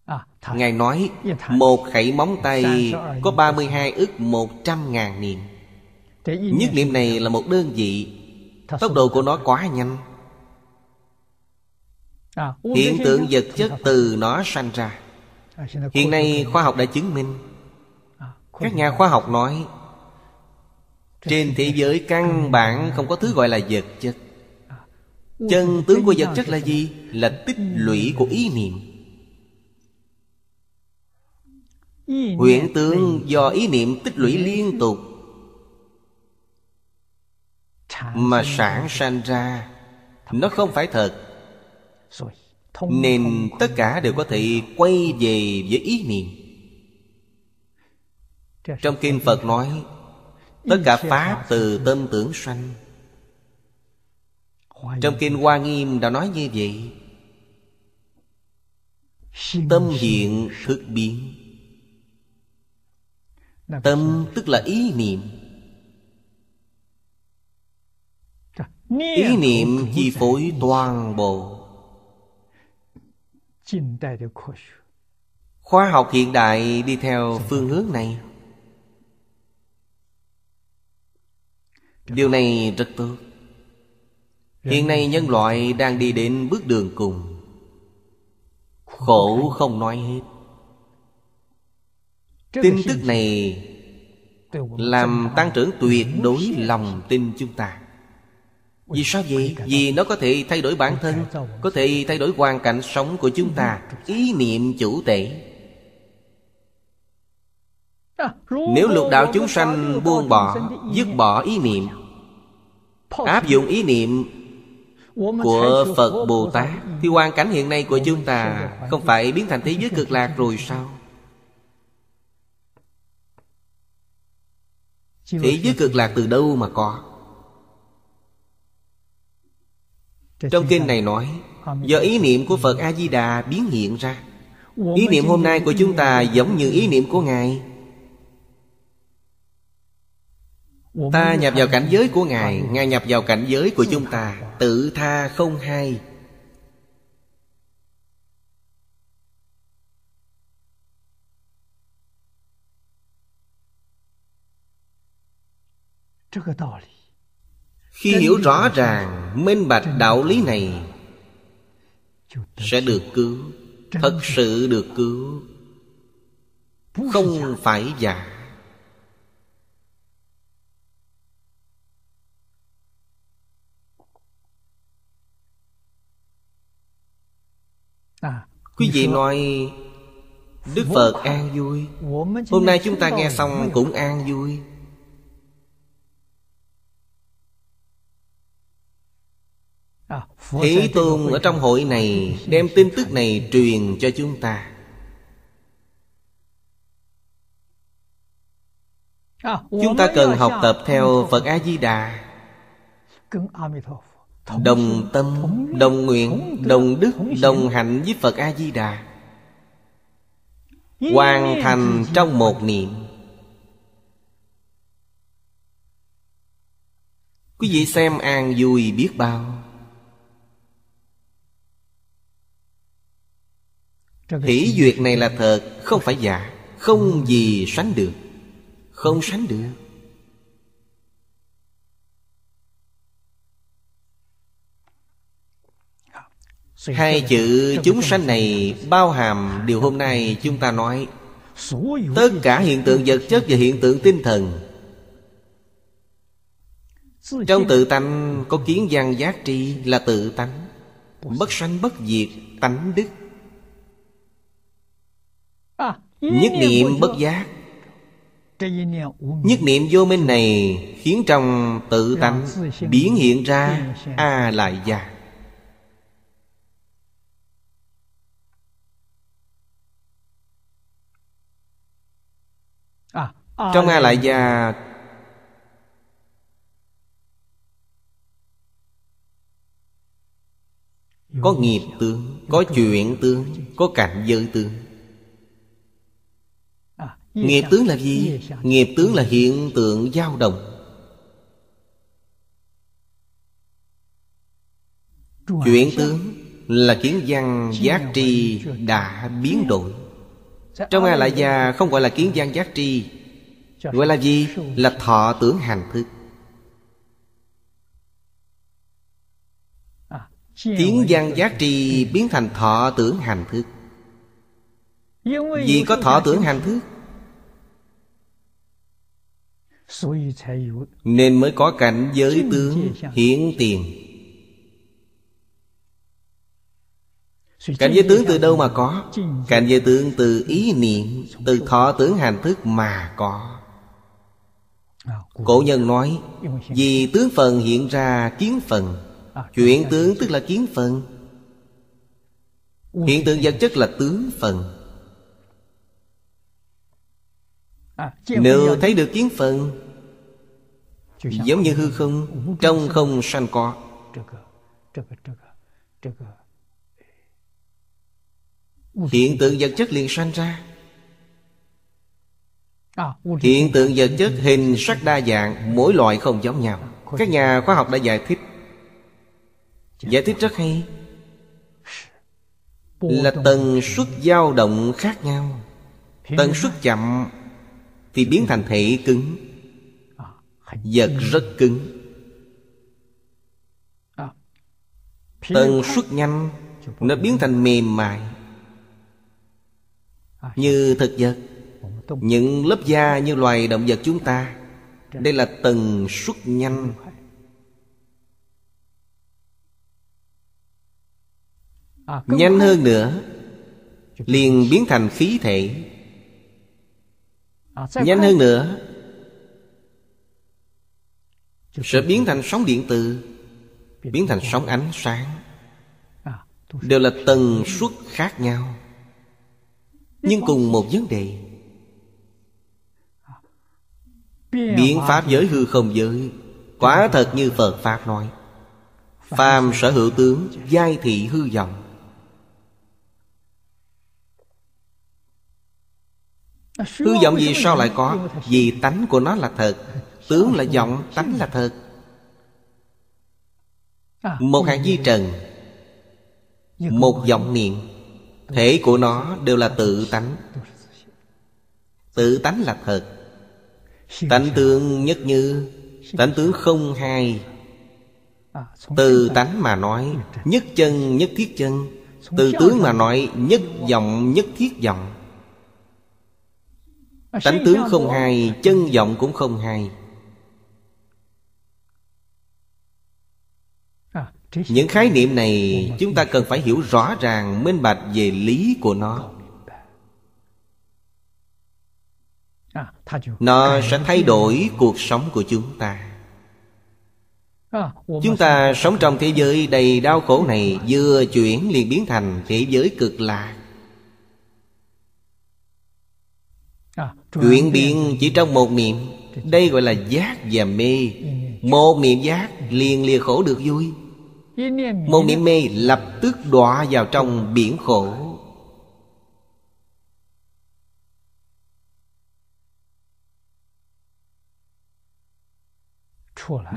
à, Ngài nói dạ, Một khẩy móng tay Có 32 ức 100 ngàn niệm Nhất niệm này là một đơn vị Tốc độ của nó quá nhanh à, Hiện tượng vật chất từ nó sanh ra à, Hiện nay khoa học đã chứng minh à, Các nhà khoa học nói Trên thế giới căn bản không có thứ gọi là vật chất Chân tướng của vật chất là gì? Là tích lũy của ý niệm Huyện tướng do ý niệm tích lũy liên tục mà sản sanh ra nó không phải thật nên tất cả đều có thể quay về với ý niệm trong kinh phật nói tất cả pháp từ tâm tưởng sanh trong kinh hoa nghiêm đã nói như vậy tâm hiện thực biến tâm tức là ý niệm ý niệm chi phối toàn bộ khoa học hiện đại đi theo phương hướng này điều này rất tốt hiện nay nhân loại đang đi đến bước đường cùng khổ không nói hết tin tức này làm tăng trưởng tuyệt đối lòng tin chúng ta vì sao vậy? Vì nó có thể thay đổi bản thân Có thể thay đổi hoàn cảnh sống của chúng ta Ý niệm chủ tể Nếu lục đạo chúng sanh buông bỏ Dứt bỏ ý niệm Áp dụng ý niệm Của Phật Bồ Tát Thì hoàn cảnh hiện nay của chúng ta Không phải biến thành thế giới cực lạc rồi sao Thế giới cực lạc từ đâu mà có Trong kinh này nói Do ý niệm của Phật A-di-đà biến hiện ra Ý niệm hôm nay của chúng ta giống như ý niệm của Ngài Ta nhập vào cảnh giới của Ngài Ngài nhập vào cảnh giới của chúng ta Tự tha không hay Cái đạo lý khi hiểu rõ ràng minh bạch đạo lý này sẽ được cứu thật sự được cứu không phải giả quý vị nói đức phật an vui hôm nay chúng ta nghe xong cũng an vui Thế Tôn ở trong hội này Đem tin tức này truyền cho chúng ta à, Chúng ta cần học tập theo Phật A-di-đà Đồng tâm, đồng nguyện, đồng đức, đồng hạnh với Phật A-di-đà Hoàn thành trong một niệm Quý vị xem an vui biết bao Hỷ duyệt này là thật Không phải giả Không gì sánh được Không sánh được Hai chữ chúng sanh này bao hàm điều hôm nay chúng ta nói Tất cả hiện tượng vật chất và hiện tượng tinh thần Trong tự tánh có kiến gian giác tri là tự tánh Bất sanh bất diệt tánh đức À, Nhất niệm bất giác Nhất niệm vô minh này Khiến trong tự tánh Biến hiện ra A à lại gia Trong A lại già Có nghiệp tướng Có chuyện tướng Có cảnh giới tướng Nghiệp tướng là gì? Nghiệp tướng là hiện tượng dao động Chuyển tướng là kiến văn giác tri đã biến đổi Trong A Lại Gia không gọi là kiến văn giác tri Gọi là gì? Là thọ tưởng hành thức Kiến văn giác tri biến thành thọ tưởng hành thức Vì có thọ tưởng hành thức nên mới có cảnh giới tướng hiển tiền Cảnh giới tướng từ đâu mà có Cảnh giới tướng từ ý niệm Từ thọ tướng hành thức mà có à, Cổ nhân nói Vì tướng phần hiện ra kiến phần à, chuyển tướng tức là kiến phần Hiện tượng vật chất là tướng phần À, Nếu thấy được kiến phần Giống như hư không Trong không sanh có Hiện tượng vật chất liền sanh ra à, Hiện tượng vật chất hình sắc đa dạng Mỗi loại không giống nhau à, Các nhà khoa học đã giải thích Giải thích rất hay Là tần suất dao động khác nhau Tần suất chậm thì biến thành thể cứng vật rất cứng tần suất nhanh nó biến thành mềm mại như thực vật những lớp da như loài động vật chúng ta đây là tần suất nhanh nhanh hơn nữa liền biến thành khí thể À, nhanh hơn nữa sẽ biến thành sóng điện từ biến thành sóng ánh sáng à, đều là tần suất khác nhau nhưng cùng một vấn đề à, biến pháp giới hư không giới quá thật như phật pháp nói phàm sở hữu tướng dạ. giai thị hư vọng hư vọng gì sao lại có vì tánh của nó là thật tướng là vọng tánh là thật một hạt di trần một vọng niệm thể của nó đều là tự tánh tự tánh là thật tánh tướng nhất như tánh tướng không hai từ tánh mà nói nhất chân nhất thiết chân từ tướng mà nói nhất vọng nhất thiết vọng tánh tướng không hay chân vọng cũng không hay à, những khái niệm này chúng ta cần phải hiểu rõ ràng minh bạch về lý của nó à, nó sẽ thay đổi cuộc sống của chúng ta à, chúng ta sống trong thế giới đầy đau khổ này vừa chuyển liền biến thành thế giới cực lạc Chuyển biến chỉ trong một niệm Đây gọi là giác và mê Một niệm giác liền lìa khổ được vui Một niệm mê lập tức đọa vào trong biển khổ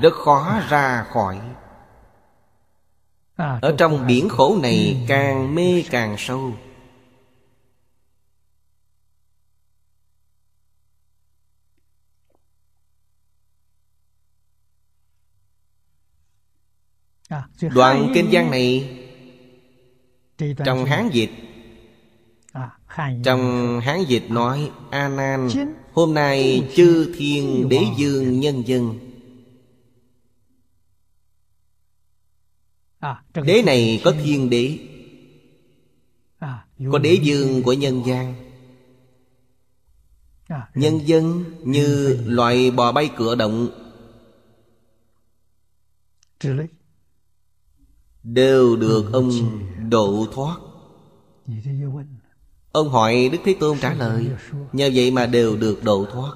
Rất khó ra khỏi Ở trong biển khổ này càng mê càng sâu Đoạn kinh văn này Trong Hán dịch à, Trong Hán dịch nói A Nan Hôm nay chư thiên đế dương nhân dân à, Đế này có thiên đế à, Có đế dương của nhân gian Nhân dân như loại bò bay cửa động đều được ông độ thoát ông hỏi đức thế tôn trả lời nhờ vậy mà đều được độ thoát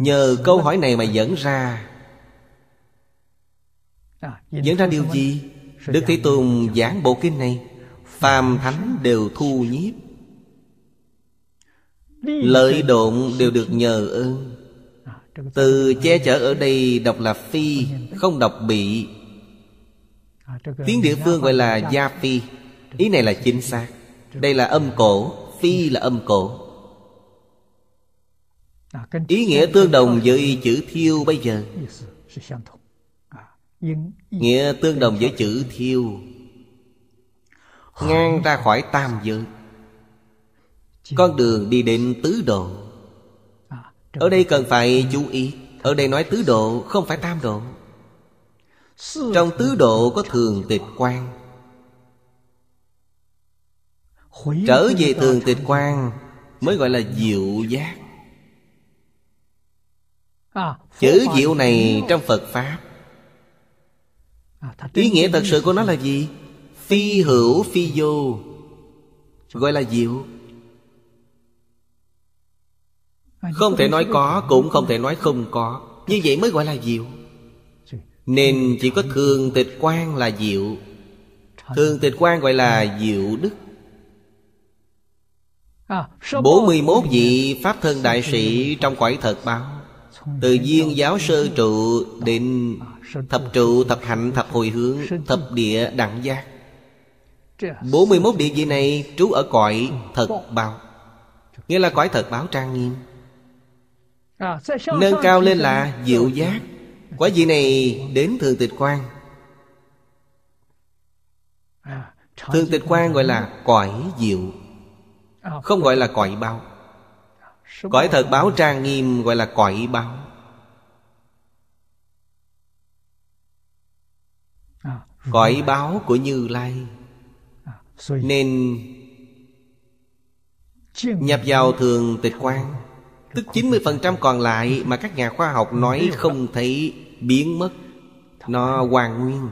nhờ câu hỏi này mà dẫn ra dẫn ra điều gì đức thế tôn giảng bộ kinh này phàm thánh đều thu nhiếp lợi độn đều được nhờ ơn từ che chở ở đây đọc là phi Không đọc bị à, Tiếng địa phương gọi là gia phi Ý này là chính xác Đây là âm cổ Phi là âm cổ à, Ý nghĩa tương đồng với chữ thiêu bây giờ à, Nghĩa tương đồng với chữ thiêu Ngang ra khỏi tam giới Con đường đi đến tứ độ ở đây cần phải chú ý Ở đây nói tứ độ không phải tam độ Trong tứ độ có thường tịch quan Trở về thường tịch quan Mới gọi là diệu giác Chữ diệu này trong Phật Pháp Ý nghĩa thật sự của nó là gì? Phi hữu phi vô Gọi là diệu không thể nói có Cũng không thể nói không có Như vậy mới gọi là diệu Nên chỉ có thường tịch quan là diệu Thường tịch quan gọi là ừ. diệu đức 41 à, vị Pháp thân đại sĩ trong cõi thật báo Từ duyên giáo sơ trụ đến à, Thập trụ, thập hạnh, thập hồi hướng Thập địa đẳng giác 41 địa vị này trú ở cõi thật báo Nghĩa là cõi thật báo trang nghiêm À, Nâng cao lên là diệu giác Quả vị này đến thường tịch quan à, Thường tịch quan gọi là cõi diệu à, Không gọi là cõi bao, Cõi thật báo trang nghiêm gọi là cõi bao, Cõi báo của Như Lai Nên Nhập vào thường tịch quan Tức 90% còn lại mà các nhà khoa học nói không thấy biến mất Nó hoàn nguyên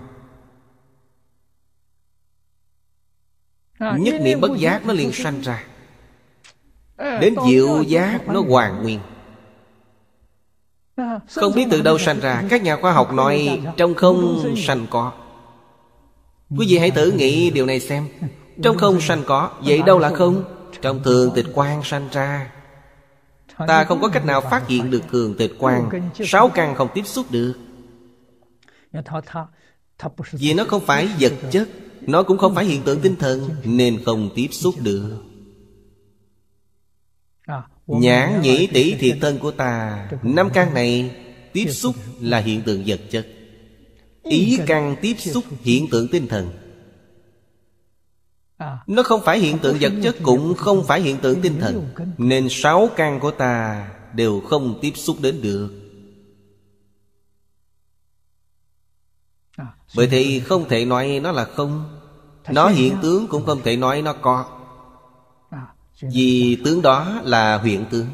Nhất niệm bất giác nó liền ờ, ờ, sanh ra Đến diệu giác nó hoàn nguyên Không biết từ đâu sanh ra Các nhà khoa học nói Trong không sanh có Quý vị hãy thử nghĩ điều này xem Trong không sanh có Vậy đâu là không Trong thường tịch quan sanh ra Ta không có cách nào phát hiện được cường tịch quan Sáu căn không tiếp xúc được Vì nó không phải vật chất Nó cũng không phải hiện tượng tinh thần Nên không tiếp xúc được à, Nhãn nhĩ tỷ thiệt thân của ta Năm căn này Tiếp xúc là hiện tượng vật chất Ý căn tiếp xúc hiện tượng tinh thần À. nó không phải hiện tượng vật chất cũng không phải hiện tượng tinh thần nên sáu căn của ta đều không tiếp xúc đến được à, bởi thì không thể nói nó là không nó hiện tướng cũng không thể nói nó có à, vì tướng đó là huyện tướng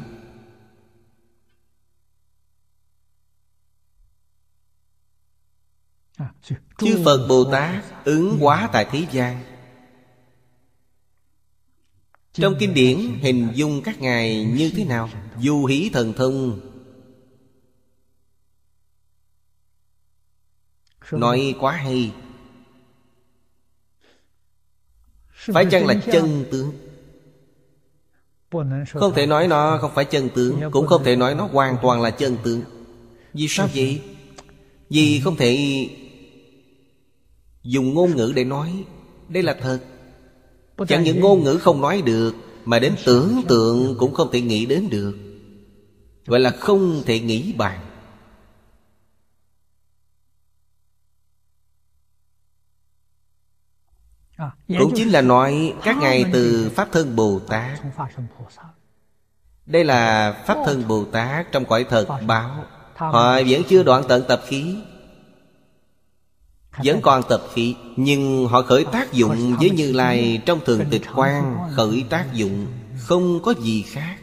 chư phật bồ tát ứng hóa tại thế gian trong kinh điển hình dung các ngài như thế nào? Du hí thần thông Nói quá hay Phải chăng là chân tướng Không thể nói nó không phải chân tướng Cũng không thể nói nó hoàn toàn là chân tướng Vì sao vậy? Vì không thể dùng ngôn ngữ để nói Đây là thật Chẳng những ngôn ngữ không nói được Mà đến tưởng tượng cũng không thể nghĩ đến được Gọi là không thể nghĩ bàn à, Cũng chính là nói các ngài từ Pháp Thân Bồ Tát Đây là Pháp Thân Bồ Tát trong cõi thật báo Họ vẫn chưa đoạn tận tập khí vẫn còn tập khí Nhưng họ khởi tác dụng với Như Lai Trong thường tịch quan khởi tác dụng Không có gì khác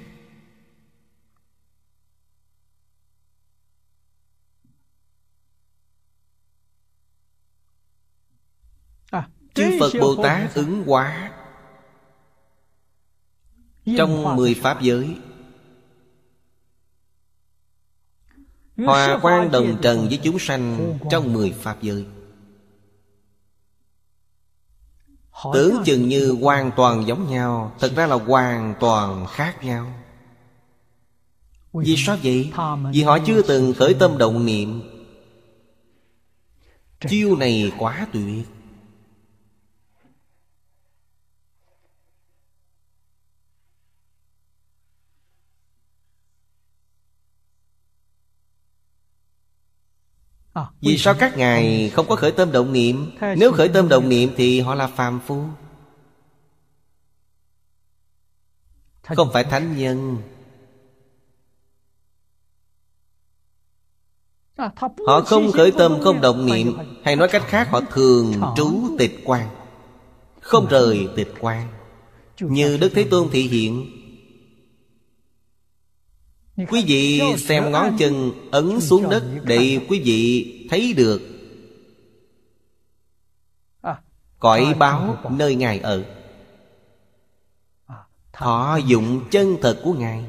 à, Chư Phật Bồ Tát ứng hóa Trong mười Pháp giới Hòa quan đồng trần với chúng sanh Trong mười Pháp giới Tưởng chừng như hoàn toàn giống nhau Thật ra là hoàn toàn khác nhau Vì sao vậy? Vì họ chưa từng khởi tâm động niệm Chiêu này quá tuyệt Ờ, Vì sao các ngài ờ. không có khởi tâm động niệm Nếu khởi tâm động niệm thì họ là phàm phu Không phải thánh nhân ờ, Họ không khởi tâm không động niệm Hay nói cách khác họ thường trú tịch quan Không rời tịch quan Như Đức Thế Tôn thị hiện Quý vị xem ngón chân ấn xuống đất Để quý vị thấy được à, Cõi báo nơi Ngài ở à, Thọ dụng chân thật của Ngài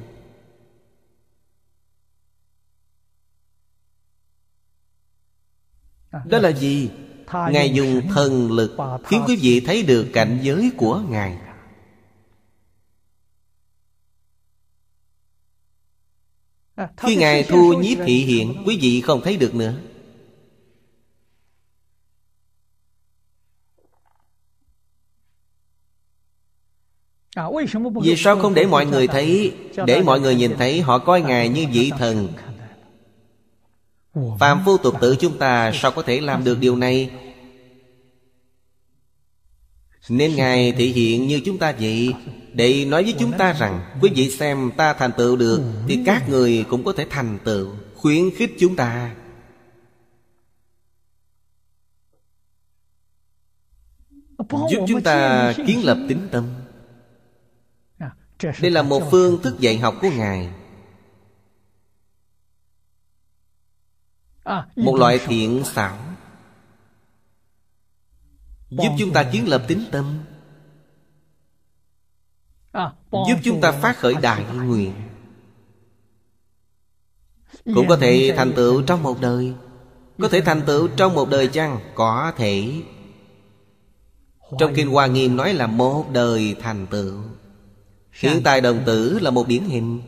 à, Đó là gì? Ngài dùng thần lực Khiến quý vị thấy được cảnh giới của Ngài À, Khi Ngài thu nhiếp thị hiện Quý vị không thấy được nữa à, Vì sao không để mọi người thấy Để mọi người nhìn thấy Họ coi Ngài như vị thần Phạm phu tục tử chúng ta Sao có thể làm được điều này nên Ngài thể hiện như chúng ta vậy Để nói với chúng ta rằng Quý vị xem ta thành tựu được Thì các người cũng có thể thành tựu Khuyến khích chúng ta Giúp chúng ta kiến lập tính tâm Đây là một phương thức dạy học của Ngài Một loại thiện xảo À, giúp chúng ta kiến lập tính tâm giúp chúng ta phát khởi đại nguyện cũng dạ, có thể dạ, dạ. thành tựu trong một đời có thể thành tựu trong một đời chăng có thể trong kinh hoa nghiêm nói là một đời thành tựu hiện tại đồng tử là một điển hình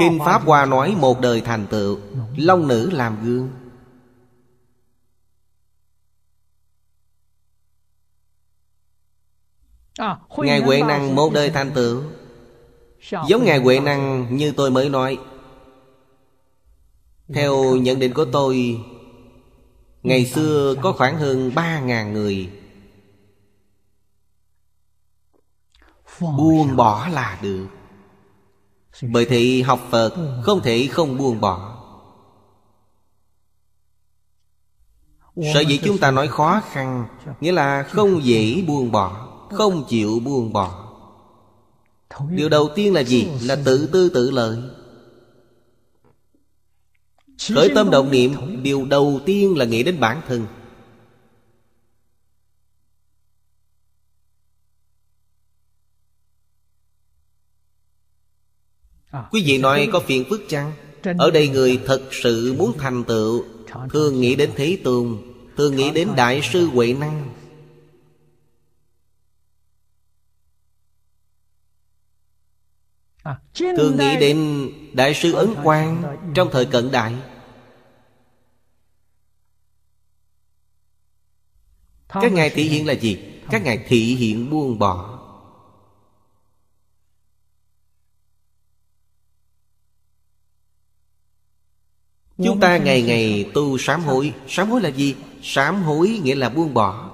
kinh pháp hoa nói một đời thành tựu long nữ làm gương À, Ngài Huệ Năng một đời thanh tựu Giống Ngài Huệ Năng như tôi mới nói dạ, Theo nhận định của tôi Ngày dạ, xưa có khoảng hơn 3.000 người Buông bỏ là được Bởi thị học Phật không thể không buông bỏ Sở dĩ chúng ta nói khó khăn Nghĩa là không dễ buông bỏ không chịu buông bỏ Điều đầu tiên là gì? Là tự tư tự lợi Khởi tâm động niệm Điều đầu tiên là nghĩ đến bản thân à, Quý vị nói có phiền phức chăng? Ở đây người thật sự muốn thành tựu Thường nghĩ đến Thế Tùng Thường nghĩ đến Đại sư Huệ Năng thường nghĩ đến đại sư ấn quang trong thời cận đại các ngài thị hiện là gì các ngài thị hiện buông bỏ chúng ta ngày ngày tu sám hối sám hối là gì sám hối nghĩa là buông bỏ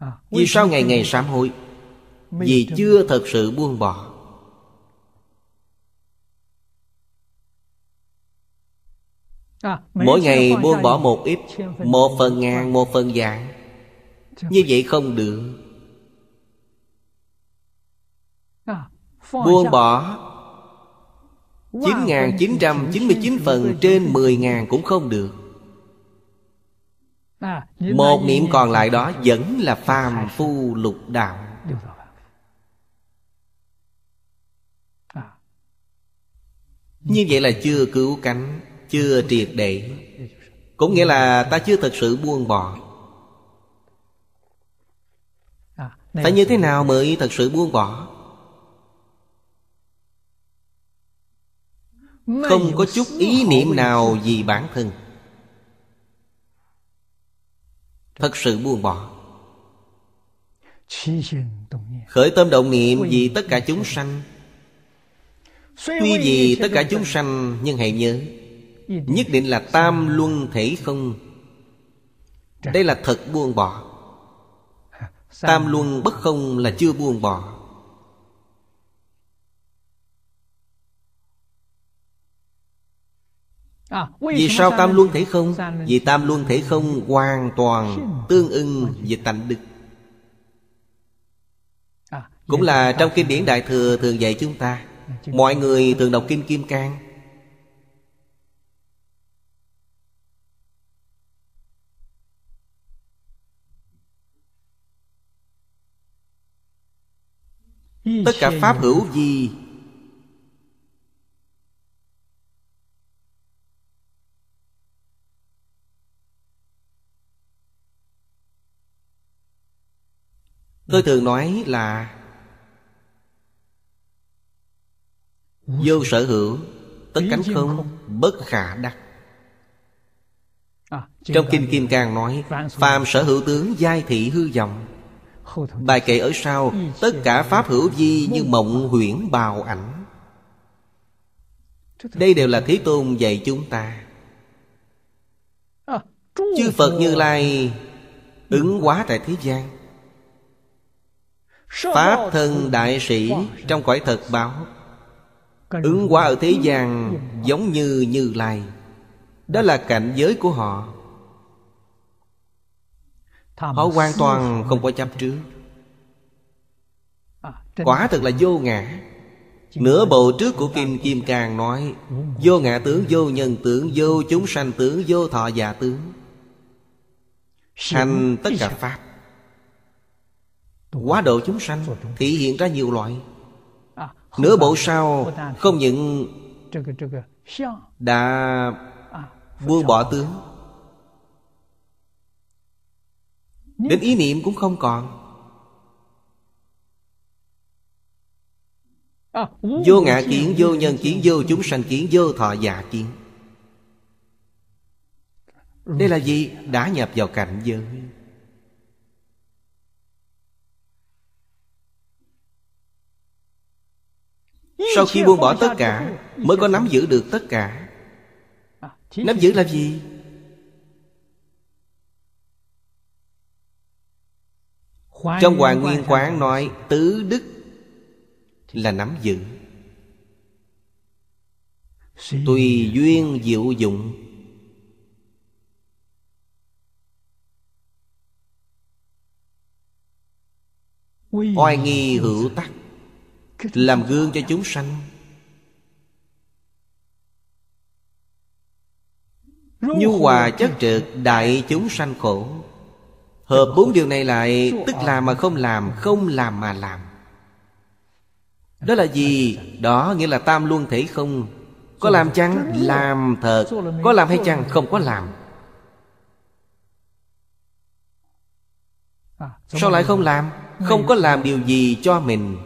À, Vì sao ngày ngày sám hối Vì chưa thật sự buông bỏ à, Mỗi ngày buông bỏ một ít Một phần ngàn, một phần dạng Như vậy không được à, Buông bỏ 9.999 phần trên 10.000 cũng không được À, Một niệm còn lại đó vẫn là phàm phu lục đạo à. Như vậy là chưa cứu cánh Chưa triệt để Cũng nghĩa là ta chưa thật sự buông bỏ Phải à, như thế nào mới thật sự buông bỏ Không có chút ý niệm nào vì bản thân thật sự buông bỏ khởi tâm động niệm vì tất cả chúng sanh tuy vì tất cả chúng sanh nhưng hãy nhớ nhất định là tam luân thể không đây là thật buông bỏ tam luân bất không là chưa buông bỏ À, Vì sao tam luân thể không? Vì tam luân thể không hoàn toàn tương ưng về tạnh đức à, Cũng là trong kinh điển Đại Thừa thường dạy chúng ta à, Mọi người thường đọc kinh Kim Cang Tất cả Pháp hữu gì Tôi ừ. thường nói là Vô sở hữu Tất cánh không Bất khả đắc à, Trong Kinh Kim Cang nói Phàm sở hữu tướng giai thị hư vọng Bài kệ ở sau Tất cả pháp hữu vi như mộng huyễn bào ảnh Đây đều là Thế Tôn dạy chúng ta à, Chư Phật Như Lai Ứng quá tại thế gian Pháp thân đại sĩ trong cõi thật báo Ứng hóa ở thế gian giống như Như Lai Đó là cảnh giới của họ Họ hoàn toàn không có chấp trước à, Quả thật là vô ngã Nửa bộ trước của Kim Kim Càng nói Vô ngã tướng, vô nhân tướng, vô chúng sanh tướng, vô thọ già tướng Hành tất cả Pháp Quá độ chúng sanh Thị hiện ra nhiều loại à, Nửa bộ sau Không những Đã à, buông bỏ tướng Đến ý niệm cũng không còn à, Vô ngã kiến, vô nhân kiến, vô chúng sanh kiến, vô thọ giả kiến Đây là gì? Đã nhập vào cảnh giới Sau khi buông bỏ tất cả Mới có nắm giữ được tất cả Nắm giữ là gì? Trong Hoàng Nguyên Quán nói Tứ đức là nắm giữ Tùy duyên diệu dụng Oai nghi hữu tắc làm gương cho chúng sanh nhu hòa chất trượt đại chúng sanh khổ hợp bốn điều này lại tức là mà không làm không làm mà làm đó là gì đó nghĩa là tam luân thể không có làm chăng làm thật có làm hay chăng không có làm sao lại không làm không có làm điều gì cho mình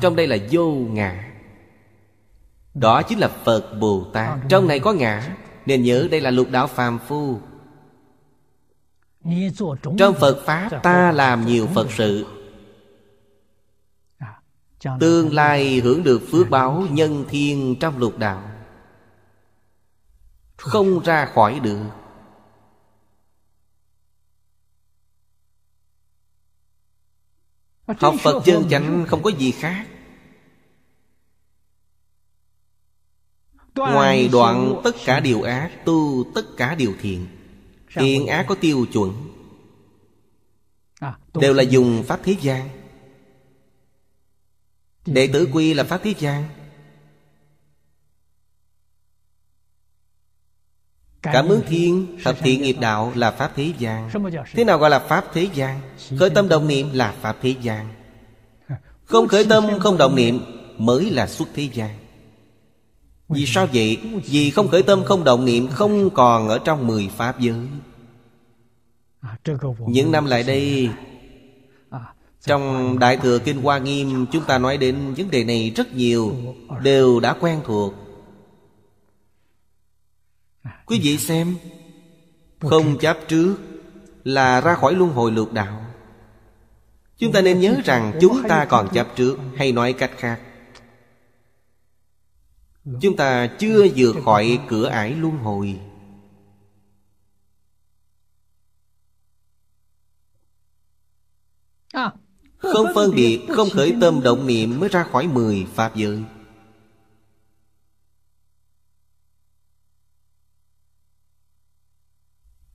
trong đây là vô ngã đó chính là phật bồ tát ờ, trong này có ngã nên nhớ đây là lục đạo phàm phu trong phật pháp ta làm nhiều phật sự à, tương lai hưởng được phước báo nhân thiên trong lục đạo không ra khỏi được Học Phật chân chánh không có gì khác Ngoài đoạn tất cả điều ác Tu tất cả điều thiện Thiện ác có tiêu chuẩn à, Đều là dùng Pháp Thế gian Đệ tử Quy là Pháp Thế gian Cảm ứng thiên Thập thiện nghiệp đạo là Pháp thế gian Thế nào gọi là Pháp thế gian Khởi tâm động niệm là Pháp thế gian Không khởi tâm không động niệm Mới là xuất thế gian Vì sao vậy Vì không khởi tâm không động niệm Không còn ở trong mười Pháp giới à, Những năm lại đây à, Trong Đại Thừa Kinh Hoa Nghiêm Chúng ta nói đến vấn đề này rất nhiều Đều đã quen thuộc Quý vị dạ. xem Không chấp trước Là ra khỏi luân hồi lược đạo Chúng ta nên nhớ rằng Chúng ta còn chấp trước Hay nói cách khác dạ. Chúng ta chưa dạ. vừa khỏi cửa ải luân hồi à, Không phân biệt Không khởi tâm động niệm Mới ra khỏi mười Pháp giới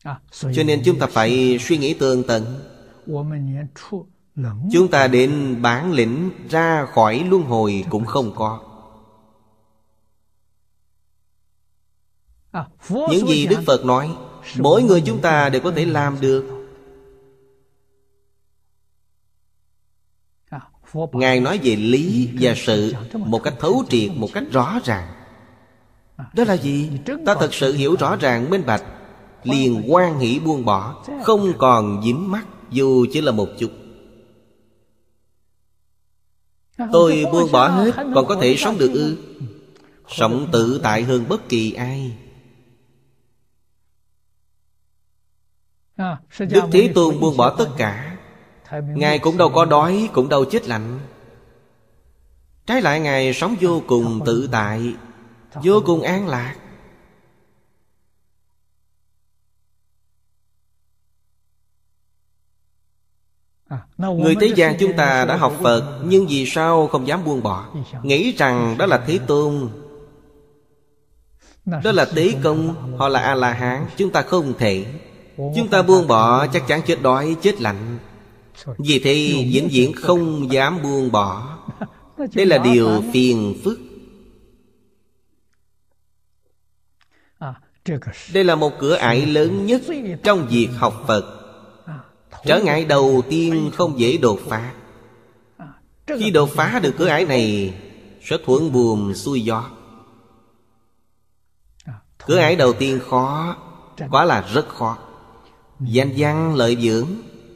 À, cho nên chúng ta phải suy nghĩ tương tận Chúng ta đến bán lĩnh ra khỏi luân hồi cũng không có à, Những gì Đức Phật nói Mỗi người chúng ta đều có thể làm được à, Ngài nói về lý và sự Một cách thấu triệt, một cách rõ ràng Đó là gì? Ta thật sự hiểu rõ ràng, minh bạch liền quan hỷ buông bỏ không còn dính mắt dù chỉ là một chút tôi buông bỏ hết còn có thể sống được ư sống tự tại hơn bất kỳ ai đức thế tôn buông bỏ tất cả ngài cũng đâu có đói cũng đâu chết lạnh trái lại ngài sống vô cùng tự tại vô cùng an lạc Người thế gian chúng ta đã học Phật Nhưng vì sao không dám buông bỏ Nghĩ rằng đó là Thế Tôn Đó là Tế Công Họ là A-la-hán Chúng ta không thể Chúng ta buông bỏ chắc chắn chết đói chết lạnh Vì thế diễn diễn không dám buông bỏ Đây là điều phiền phức à, Đây là một cửa ải lớn nhất Trong việc học Phật trở ngại đầu tiên không dễ đột phá khi đột phá được cửa ải này sẽ thuận buồm xuôi gió cửa ải đầu tiên khó quá là rất khó danh văn lợi dưỡng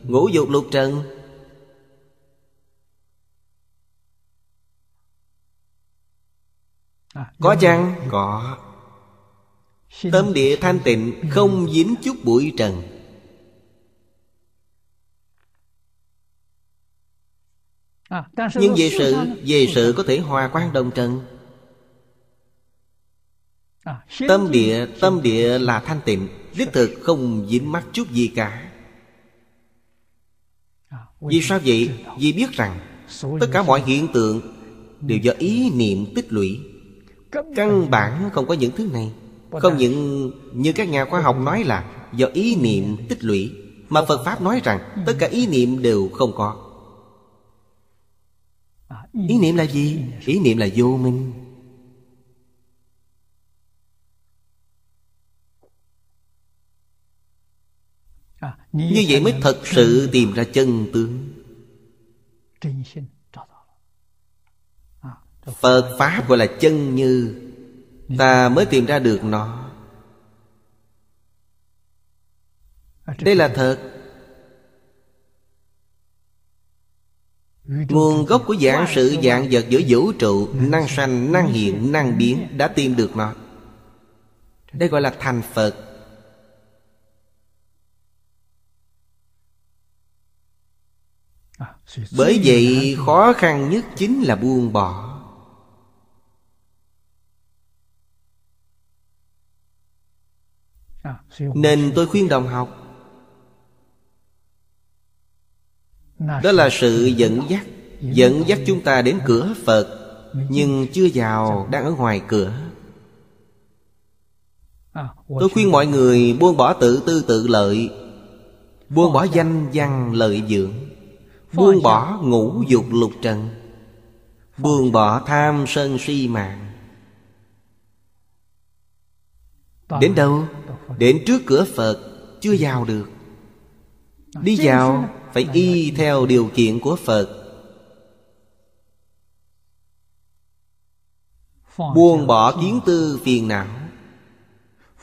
ngũ dục lục trần có chăng có tâm địa thanh tịnh không dính chút bụi trần À, nhưng về sự về sự có thể hòa quan đồng trần à, tâm địa tâm địa là thanh tịnh đích thực không dính mắc chút gì cả à, vì sao vậy vì biết rằng tất cả mọi hiện tượng đều do ý ừ. niệm tích lũy căn bản không có những thứ này không những như các nhà khoa học nói là do ý niệm tích lũy mà phật pháp nói rằng ừ. tất cả ý niệm đều không có ý niệm là gì ý niệm là vô minh như vậy mới thật sự tìm ra chân tướng phật pháp gọi là chân như ta mới tìm ra được nó đây là thật Nguồn gốc của dạng sự dạng vật giữa vũ trụ Năng sanh, năng hiện, năng biến Đã tìm được nó Đây gọi là thành Phật Bởi vậy khó khăn nhất chính là buông bỏ Nên tôi khuyên đồng học đó là sự dẫn dắt dẫn dắt chúng ta đến cửa phật nhưng chưa vào đang ở ngoài cửa à, tôi khuyên mọi người buông bỏ tự tư tự lợi buông bỏ danh văn lợi dưỡng buông bỏ ngũ dục lục trần buông bỏ tham sân si mạng đến đâu đến trước cửa phật chưa vào được à, đi vào phải y theo điều kiện của phật buông bỏ kiến tư phiền não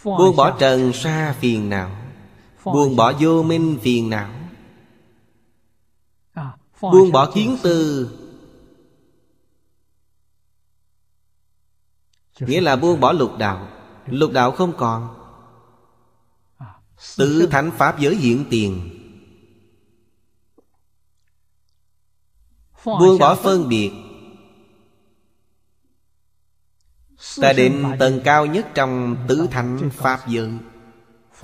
buông bỏ trần sa phiền não buông bỏ vô minh phiền não buông bỏ kiến tư nghĩa là buông bỏ lục đạo lục đạo không còn tự thánh pháp giới hiện tiền Buông bỏ phân biệt Ta đến tầng cao nhất trong tứ thánh Pháp giới,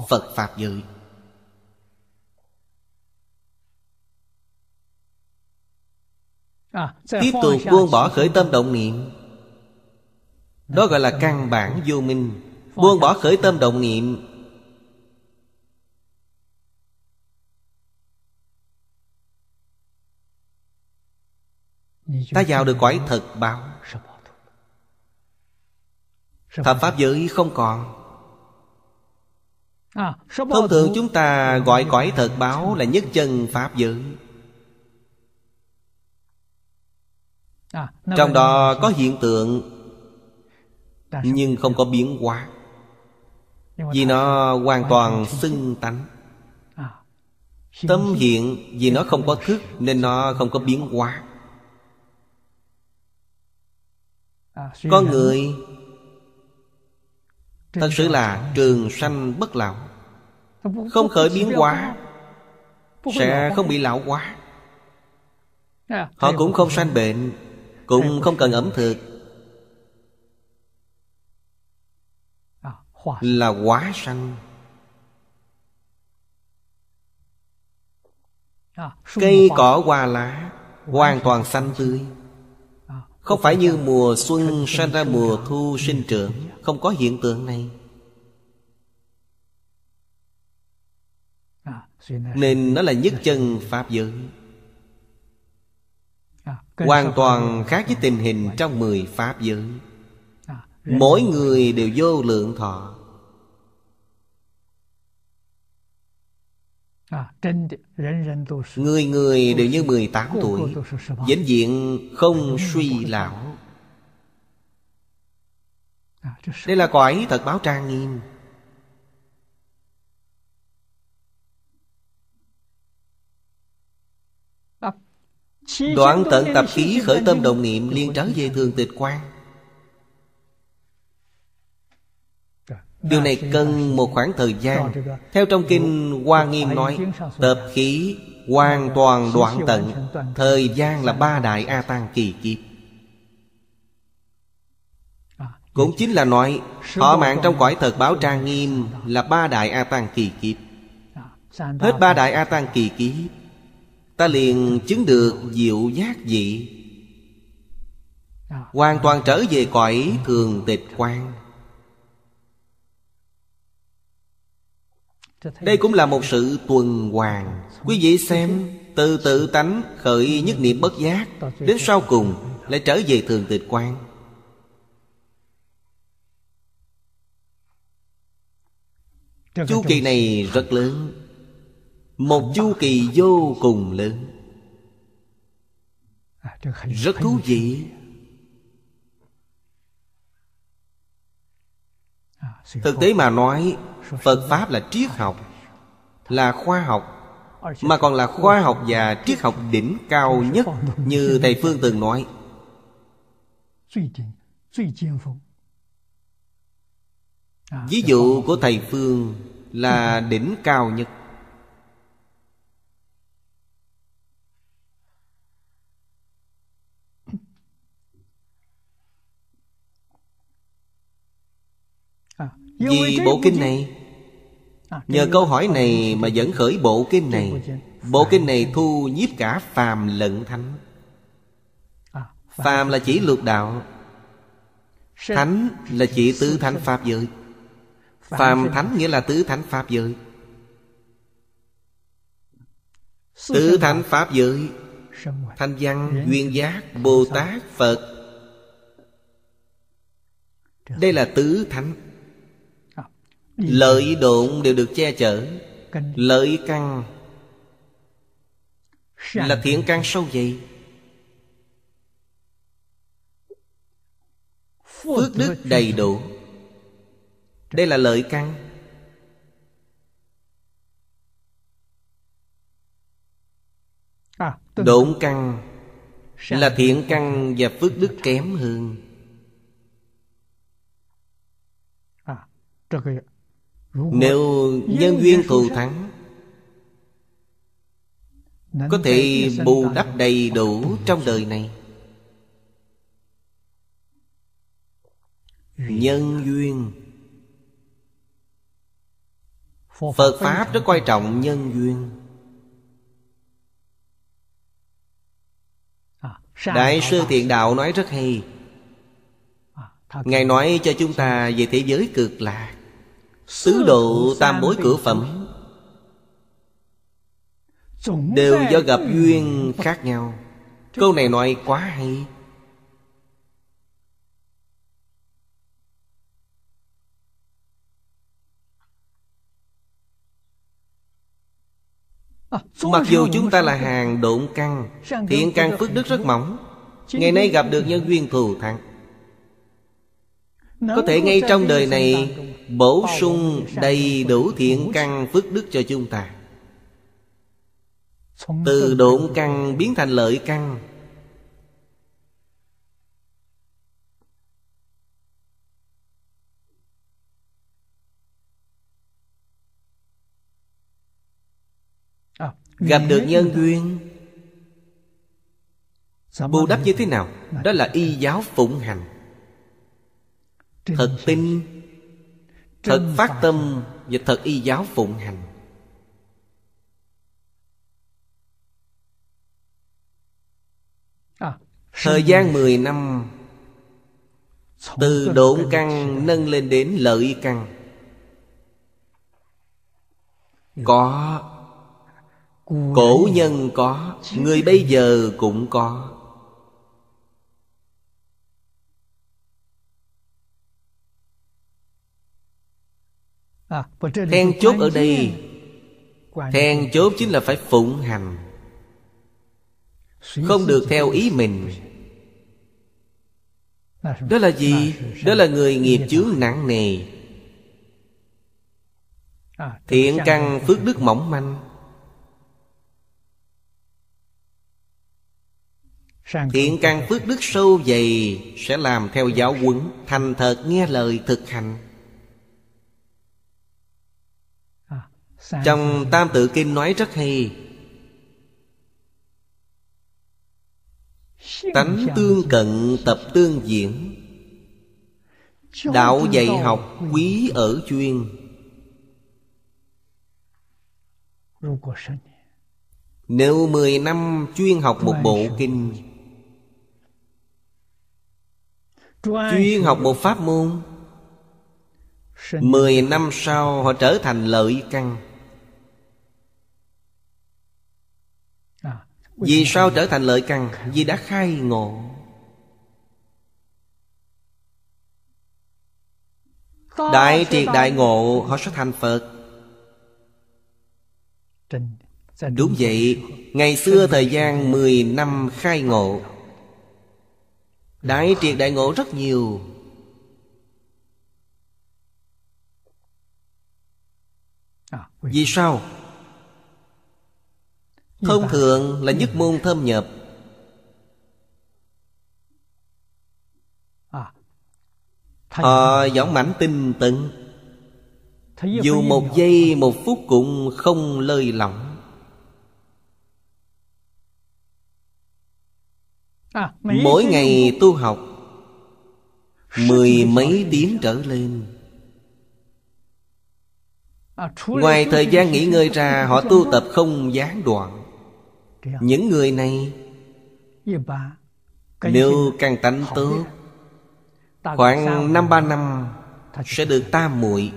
Phật Pháp giới, à, Tiếp tục buông bỏ khởi tâm động niệm Đó gọi là căn bản vô minh Buông bỏ khởi tâm động niệm Ta vào được cõi thật báo Thập Pháp giới không còn à, Thông thường chúng ta gọi cõi thật báo là nhất chân Pháp giới à, Trong đó có hiện tượng Nhưng không có biến hóa Vì nó hoàn toàn xưng tánh à, Tâm hiện vì nó không có thức Nên nó không có biến hóa À, Con người Thật sự là trường sanh bất lão Không khởi biến quá Sẽ không bị lão quá à, Họ cũng không sanh bệnh Cũng không cần ẩm thực à, Là quá sanh Cây cỏ hoa lá Hoàn toàn xanh tươi không phải như mùa xuân sanh ra mùa thu sinh trưởng Không có hiện tượng này Nên nó là nhất chân Pháp giới Hoàn toàn khác với tình hình trong mười Pháp giới Mỗi người đều vô lượng thọ Người người đều như 18 tuổi Vĩnh diện không suy lão Đây là cõi thật báo trang nghiêm Đoạn tận tập khí khởi tâm đồng niệm liên trở về thường tịch quan Điều này cần một khoảng thời gian Theo trong kinh Hoa Nghiêm nói Tập khí hoàn toàn đoạn tận Thời gian là ba đại A Tăng kỳ kiếp Cũng chính là nói Thọ mạng trong cõi thật báo trang nghiêm Là ba đại A Tăng kỳ kiếp Hết ba đại A Tăng kỳ kiếp Ta liền chứng được diệu giác dị Hoàn toàn trở về cõi thường tịch quang. đây cũng là một sự tuần hoàn quý vị xem từ tự tánh khởi nhất niệm bất giác đến sau cùng lại trở về thường tịch quan chu kỳ này rất lớn một chu kỳ vô cùng lớn à, rất thú vị thực tế mà nói phật pháp là triết học là khoa học mà còn là khoa học và triết học đỉnh cao nhất như thầy phương từng nói à, ví dụ của thầy phương là đỉnh cao nhất Vì bộ kinh này Nhờ câu hỏi này mà dẫn khởi bộ kinh này Bộ kinh này thu nhiếp cả phàm lận thánh à, Phàm là chỉ lược đạo Thánh là chỉ tứ thánh pháp giới Phàm thánh nghĩa là tứ thánh pháp giới Tứ thánh pháp giới Thanh văn, duyên giác, Bồ Tát, Phật Đây là tứ thánh lợi độn đều được che chở lợi căn là thiện căn sâu dày phước đức đầy đủ đây là lợi căn à, độn căn là thiện căn và phước đức kém hơn à, nếu nhân duyên thù thắng Có thể bù đắp đầy đủ trong đời này Nhân duyên Phật Pháp rất quan trọng nhân duyên à, Đại sư Thiện Đạo nói rất hay à, Ngài nói cho chúng ta về thế giới cực lạc Sứ độ tam bối cửa phẩm Đều do gặp duyên khác nhau Câu này nói quá hay à, Mặc dù chúng ta là hàng độn căng Thiện căn phước đức rất mỏng Ngày nay gặp được nhân duyên thù thắng có thể ngay trong đời này Bổ sung đầy đủ thiện căn phước đức cho chúng ta Từ độn căn biến thành lợi căn à, Gặp được nhân duyên Bù đắp như thế nào Đó là y giáo phụng hành thật tin thật phát tâm và thật y giáo phụng hành à, thời gian mười năm từ độn căn nâng lên đến lợi căn có cổ nhân có người bây giờ cũng có À, then chốt ở đây then chốt chính là phải phụng hành không được theo ý mình à, đó là gì đó là người nghiệp chướng nặng nề à, thiện căn phước đức mỏng manh thiện căn phước đức sâu dày sẽ làm theo giáo huấn thành thật nghe lời thực hành Trong Tam Tự Kinh nói rất hay Tánh tương cận tập tương diễn Đạo dạy học quý ở chuyên Nếu mười năm chuyên học một bộ kinh Chuyên học một pháp môn Mười năm sau họ trở thành lợi căn Vì sao trở thành lợi căn Vì đã khai ngộ Đại triệt đại ngộ Họ sẽ thành Phật Đúng vậy Ngày xưa thời gian 10 năm khai ngộ Đại triệt đại ngộ rất nhiều à, Vì sao? Thông thường là nhất môn thâm nhập Họ dõng mãnh tinh tận Dù một giây một phút cũng không lơi lỏng à, Mỗi ngày tu học Mười mấy tiếng trở lên à, Ngoài thời gian nghỉ ngơi ra Họ tu tập không gián đoạn những người này nếu càng tánh tốt khoảng năm ba năm sẽ được tam muội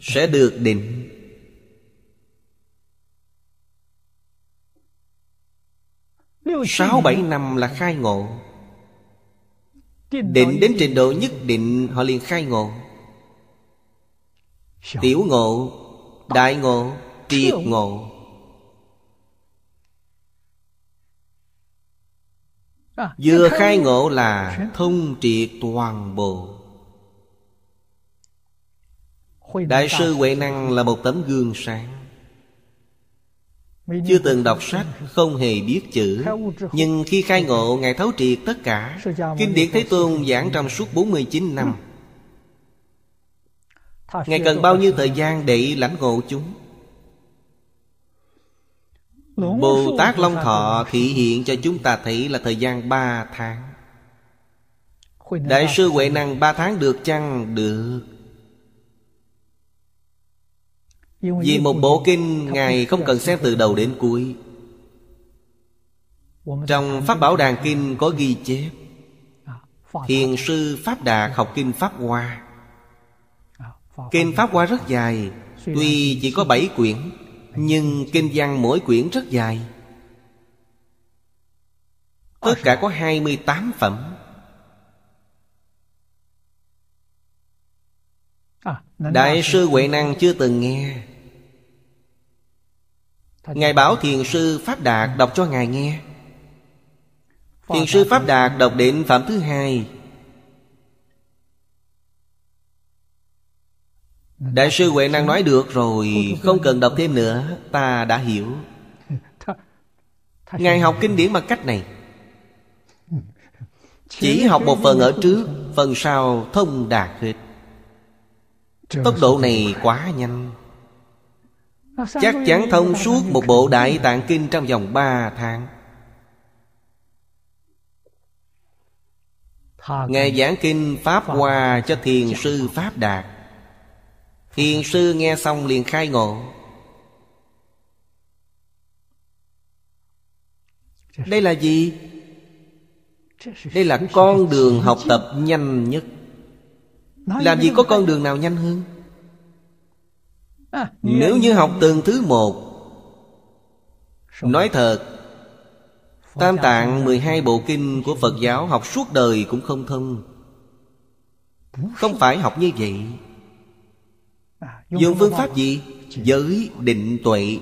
sẽ được định sáu bảy năm là khai ngộ định đến trình độ nhất định họ liền khai ngộ tiểu ngộ đại ngộ triệt ngộ À, Vừa khai ngộ là dạ. thông triệt toàn bộ Đại sư Huệ Năng là một tấm gương sáng Chưa từng đọc sách, không hề biết chữ Nhưng khi khai ngộ Ngài thấu triệt tất cả Kinh điển Thế Tôn giảng trong suốt 49 năm Ngài cần bao nhiêu thời gian để lãnh ngộ chúng Bồ Tát Long Thọ thị hiện cho chúng ta thấy là thời gian 3 tháng Đại sư Huệ Năng 3 tháng được chăng? Được Vì một bộ kinh Ngài không cần xem từ đầu đến cuối Trong Pháp Bảo Đàn Kinh có ghi chép à, Thiền sư Pháp Đạt học Kinh Pháp Hoa à, Kinh Pháp Hoa rất dài Tuy chỉ có 7 quyển nhưng kinh văn mỗi quyển rất dài Tất cả có 28 phẩm à, Đại sư Huệ Năng chưa từng nghe Ngài bảo thiền sư Pháp Đạt đọc cho Ngài nghe Thiền sư Pháp Đạt đọc đến phẩm thứ hai Đại sư Huệ Năng nói được rồi Không cần đọc thêm nữa Ta đã hiểu Ngài học kinh điển bằng cách này ừ. Chỉ học một phần ở trước Phần sau thông đạt hết Tốc độ này quá nhanh Chắc chắn thông suốt một bộ đại tạng kinh trong vòng ba tháng Ngài giảng kinh Pháp Hoa cho thiền sư Pháp Đạt Thiền sư nghe xong liền khai ngộ Đây là gì? Đây là con đường học tập nhanh nhất Làm gì có con đường nào nhanh hơn Nếu như học từng thứ một Nói thật Tam tạng 12 bộ kinh của Phật giáo Học suốt đời cũng không thông Không phải học như vậy Dùng à, phương pháp à? gì? Giới định tuệ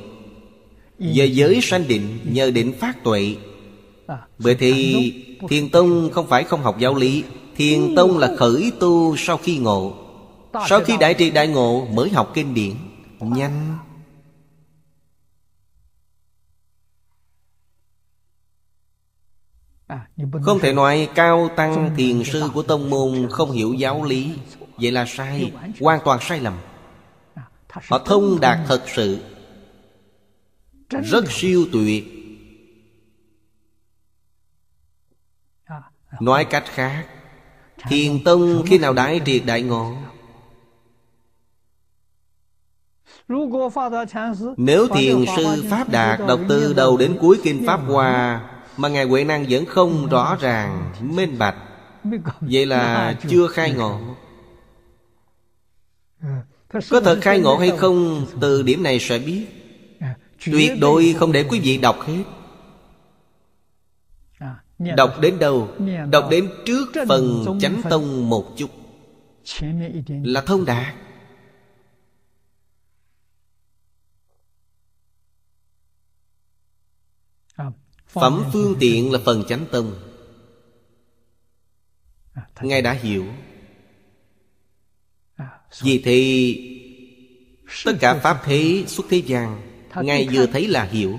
Giờ giới sanh định Nhờ định phát tuệ à, Vậy thì Thiền Tông không phải không học giáo lý Thiền Tông là khởi tu sau khi ngộ Sau khi đại trị đại ngộ Mới học kinh điển Nhanh Không thể nói cao tăng thiền sư của tông môn không hiểu giáo lý Vậy là sai, hoàn toàn sai lầm họ thông đạt thật sự rất siêu tuyệt nói cách khác thiền tông khi nào đại triệt đại ngộ nếu thiền sư Pháp Đạt đọc từ đầu đến cuối Kinh Pháp Hoa Mà Ngài Huệ Năng vẫn không rõ ràng, minh bạch Vậy là chưa khai ngộ ừ. Có thật khai ngộ hay không Từ điểm này sẽ biết à, Tuyệt đối không để quý vị đọc hết à, Đọc đến đâu Đọc đến trước phần chánh tông một chút Là thông đạt à, Phẩm phương tiện là phần chánh tông Ngài đã hiểu vì thì Tất cả Pháp thế xuất thế gian Ngài vừa thấy là hiểu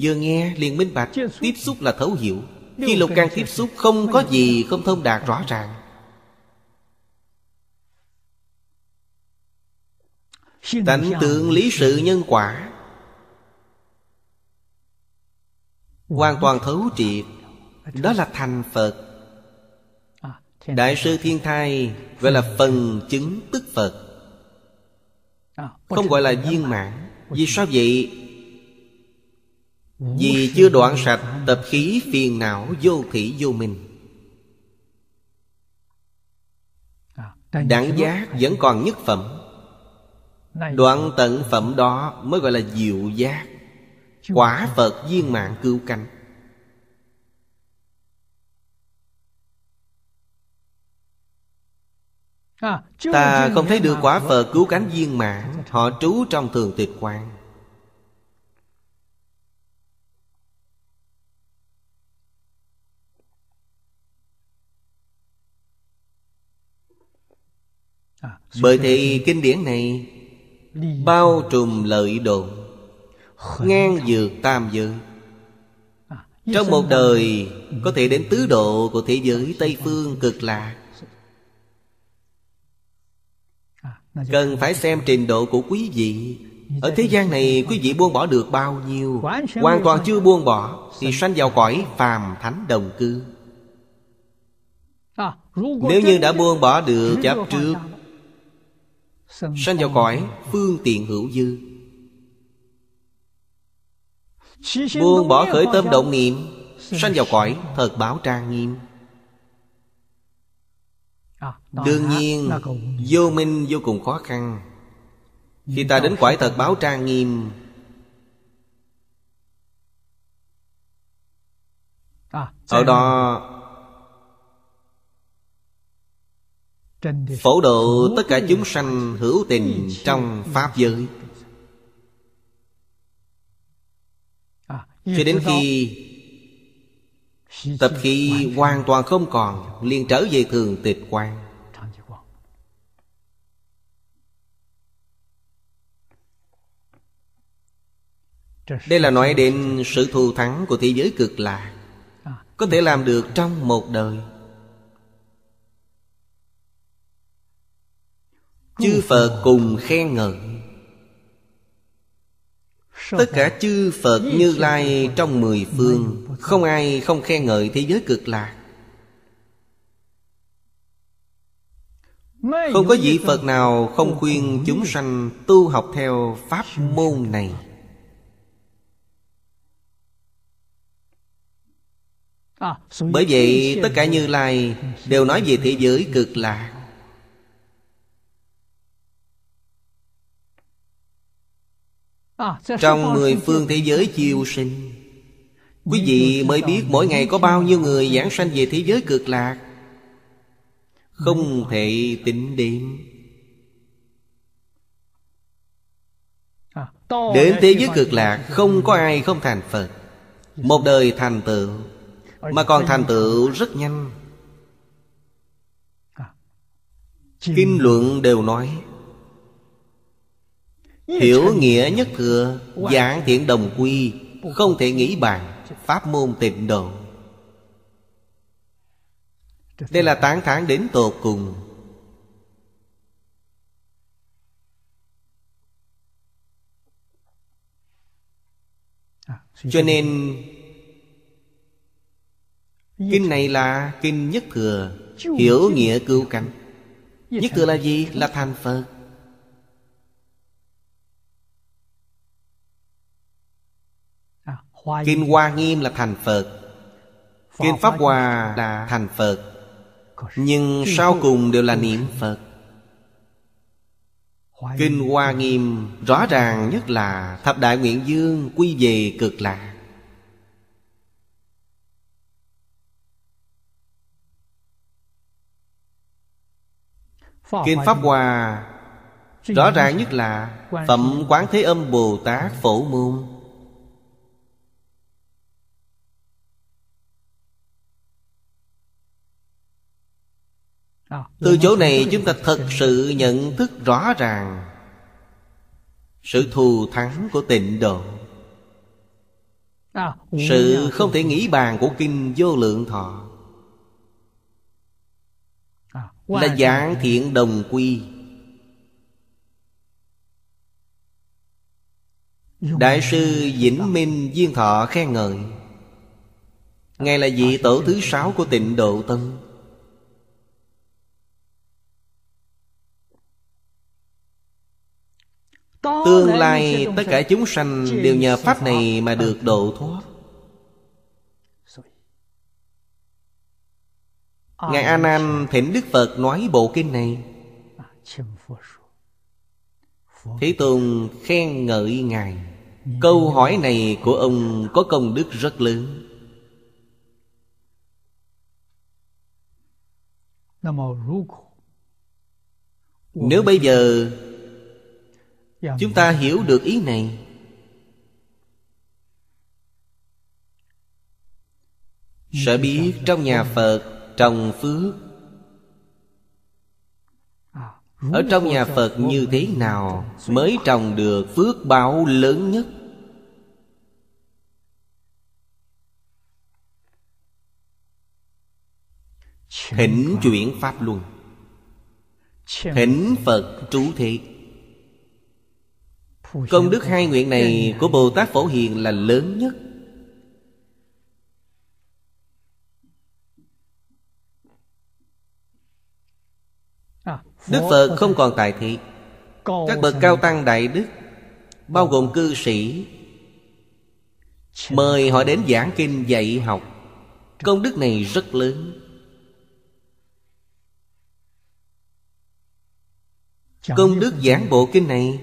Vừa nghe liền minh bạch Tiếp xúc là thấu hiểu Khi lục căn tiếp xúc không có gì không thông đạt rõ ràng Tánh tượng lý sự nhân quả Hoàn toàn thấu triệt Đó là thành Phật Đại sư Thiên Thai gọi là phần chứng tức Phật à, Không gọi là viên mãn Vì sao vậy? Vì chưa đoạn sạch tập khí phiền não vô thị vô minh à, Đẳng giác vẫn còn nhất phẩm Đoạn tận phẩm đó mới gọi là diệu giác Quả Phật viên mạng cưu cánh À, Ta không thấy được quả Phật cứu cánh viên mãn Họ trú trong thường tịch quan à, Bởi thì kinh điển này Bao trùm lợi đồn Ngang dược tam giới à, Trong một đời Có thể đến tứ độ của thế giới Tây Phương cực lạc Cần phải xem trình độ của quý vị Ở thế gian này quý vị buông bỏ được bao nhiêu Hoàn toàn chưa buông bỏ Thì sanh vào cõi phàm thánh đồng cư à, Nếu như đã buông bỏ được chấp trước Sanh vào cõi phương tiện hữu dư Buông bỏ khởi tâm động niệm Sanh vào cõi thật báo trang nghiêm Đương nhiên Vô minh vô cùng khó khăn Khi ta đến quải thật báo trang nghiêm Ở đó Phổ độ tất cả chúng sanh hữu tình trong Pháp giới Cho đến khi Tập khí hoàn toàn không còn liền trở về thường tịch quan Đây là nói đến sự thù thắng của thế giới cực lạ à. Có thể làm được trong một đời Chư Phật cùng khen ngợi Tất cả chư Phật như lai trong mười phương Không ai không khen ngợi thế giới cực lạc Không có vị Phật nào không khuyên chúng sanh tu học theo pháp môn này à, Bởi vậy tất cả Như Lai đều nói về thế giới cực lạc À, Trong mười phương thế giới chiêu sinh Quý vị mới biết mỗi ngày có bao nhiêu người giảng sanh về thế giới cực lạc Không thể tính đếm à, Đến thế giới cực lạc không có ai không thành Phật Một đời thành tựu Mà còn thành tựu rất nhanh à, Kinh luận đều nói Hiểu nghĩa nhất thừa Giảng thiện đồng quy Không thể nghĩ bàn Pháp môn tịnh độ Đây là tán thán đến tột cùng à, Cho nên Kinh này là kinh nhất thừa Hiểu nghĩa cứu cánh Nhất thừa là gì? Là thành Phật Kinh Hoa Nghiêm là thành Phật Kinh Pháp Hòa là thành Phật Nhưng sau cùng đều là niệm Phật Kinh Hoa Nghiêm rõ ràng nhất là Thập Đại Nguyện Dương quy về cực lạc Kinh Pháp Hòa Rõ ràng nhất là Phẩm Quán Thế Âm Bồ Tát Phổ Môn Từ chỗ này chúng ta thật sự nhận thức rõ ràng Sự thù thắng của tịnh độ à, Sự ừ, ừ. không thể nghĩ bàn của Kinh Vô Lượng Thọ à, Là dạng thiện đồng quy Đại sư Vĩnh Minh viên Thọ khen ngợi à, Ngài là vị tổ thứ sáu của tịnh độ tân Tương lai tất cả chúng sanh đều nhờ Pháp này mà được độ thoát Ngài A Nan thỉnh Đức Phật nói bộ kinh này à, Thế Tôn khen ngợi Ngài Câu hỏi này của ông có công đức rất lớn Nếu bây giờ chúng ta hiểu được ý này sẽ biết trong nhà phật trồng phước à, ở trong nhà phật như thế nào mới trồng được phước báo lớn nhất thỉnh chuyển pháp luân thỉnh phật trú thị Công đức hai nguyện này của Bồ Tát Phổ Hiền là lớn nhất à, Đức Phật không còn tại thị Các bậc cao tăng đại đức Bao gồm cư sĩ Mời họ đến giảng kinh dạy học Công đức này rất lớn Công đức giảng bộ kinh này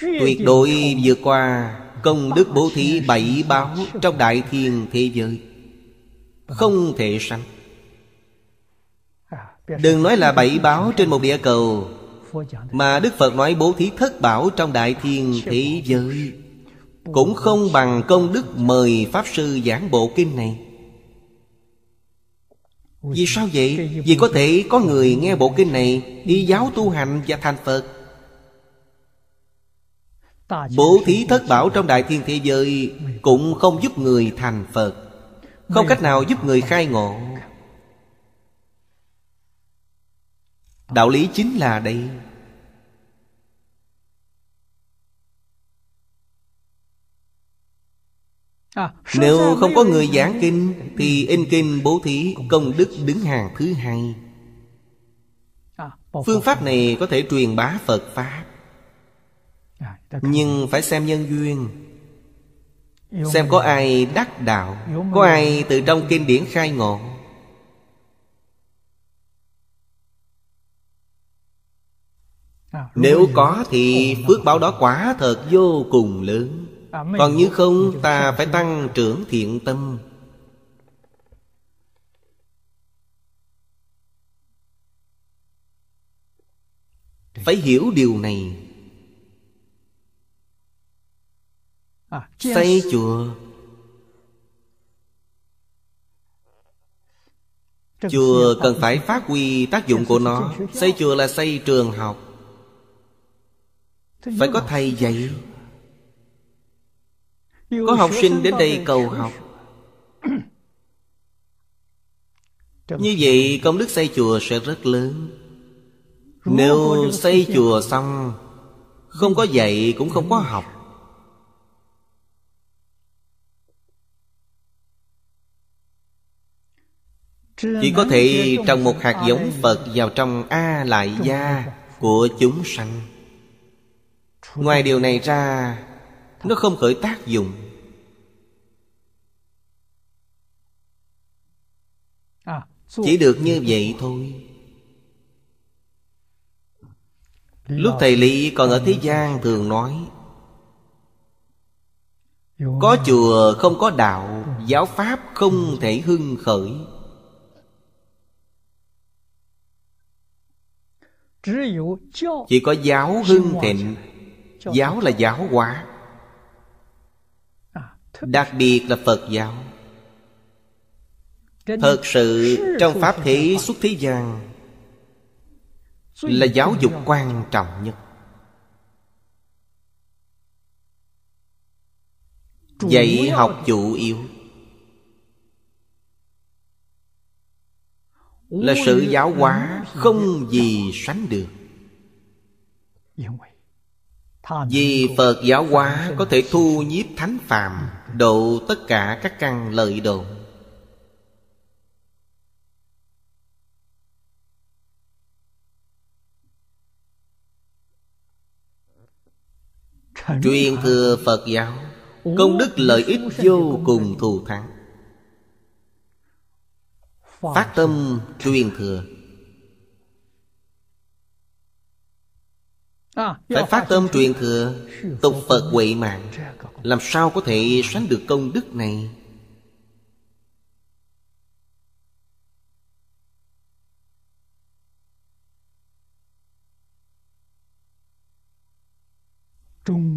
Tuyệt đối vượt qua công đức bố thí bảy báo trong đại thiên thế giới Không thể sanh Đừng nói là bảy báo trên một địa cầu Mà Đức Phật nói bố thí thất bảo trong đại thiên thế giới Cũng không bằng công đức mời Pháp Sư giảng bộ kinh này Vì sao vậy? Vì có thể có người nghe bộ kinh này Đi giáo tu hành và thành Phật Bố thí thất bảo trong đại thiên thế giới Cũng không giúp người thành Phật Không cách nào giúp người khai ngộ Đạo lý chính là đây Nếu không có người giảng kinh Thì in kinh bố thí công đức đứng hàng thứ hai Phương pháp này có thể truyền bá Phật Pháp À, nhưng phải xem nhân duyên xem có à? ai đắc đạo có à? ai từ trong kinh điển khai ngộ nếu có thì phước báo đó quá thật vô cùng lớn còn như không ta phải tăng trưởng thiện tâm phải hiểu điều này xây à, chùa chùa cần phải phát huy tác dụng của nó xây chùa là xây trường học phải có thầy dạy có học sinh đến đây cầu học như vậy công đức xây chùa sẽ rất lớn nếu xây chùa xong không có dạy cũng không có học Chỉ có thể trồng một hạt giống Phật vào trong A Lại Gia của chúng sanh Ngoài điều này ra Nó không khởi tác dụng Chỉ được như vậy thôi Lúc thầy Lý còn ở thế gian thường nói Có chùa không có đạo Giáo pháp không thể hưng khởi chỉ có giáo hưng thịnh giáo là giáo hóa à, đặc biệt là phật giáo thật sự trong pháp thế xuất thế gian là giáo dục quan trọng nhất dạy học chủ yếu là sự giáo hóa à, không gì sánh được vì phật giáo hóa có thể thu nhiếp thánh phàm độ tất cả các căn lợi đồn truyền thừa phật giáo công đức lợi ích vô cùng thù thắng Phát tâm truyền thừa à, Phải phát tâm truyền thừa Tục Phật huệ mạng Làm sao có thể sánh được công đức này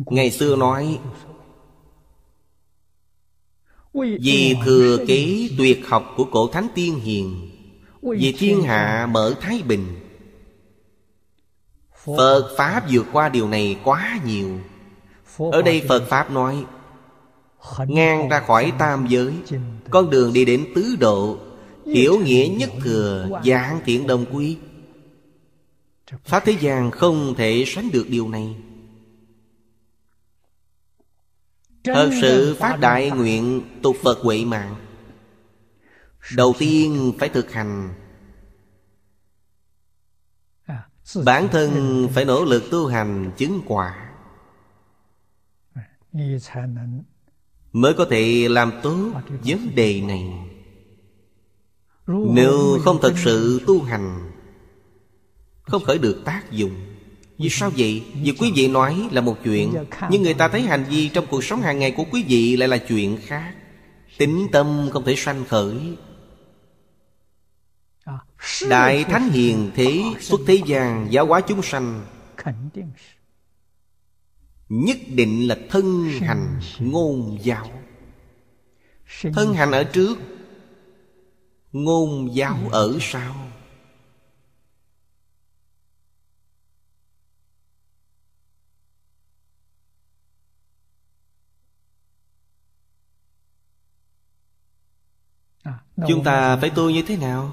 Ngày xưa nói vì thừa kế tuyệt học của cổ thánh tiên hiền Vì thiên hạ mở thái bình Phật Pháp vượt qua điều này quá nhiều Ở đây Phật Pháp nói Ngang ra khỏi tam giới Con đường đi đến tứ độ Hiểu nghĩa nhất thừa Giảng thiện đồng quý Pháp thế gian không thể sánh được điều này Thật sự phát đại nguyện tu Phật quỷ mạng Đầu tiên phải thực hành à, Bản thân phải nỗ lực tu hành chứng quả Mới có thể làm tốt vấn đề này Nếu không thật sự tu hành Không khởi được tác dụng vì sao vậy vì quý vị nói là một chuyện nhưng người ta thấy hành vi trong cuộc sống hàng ngày của quý vị lại là chuyện khác tính tâm không thể sanh khởi đại thánh hiền thế xuất thế gian giáo hóa chúng sanh nhất định là thân hành ngôn giáo thân hành ở trước ngôn giáo ở sau Chúng ta phải tu như thế nào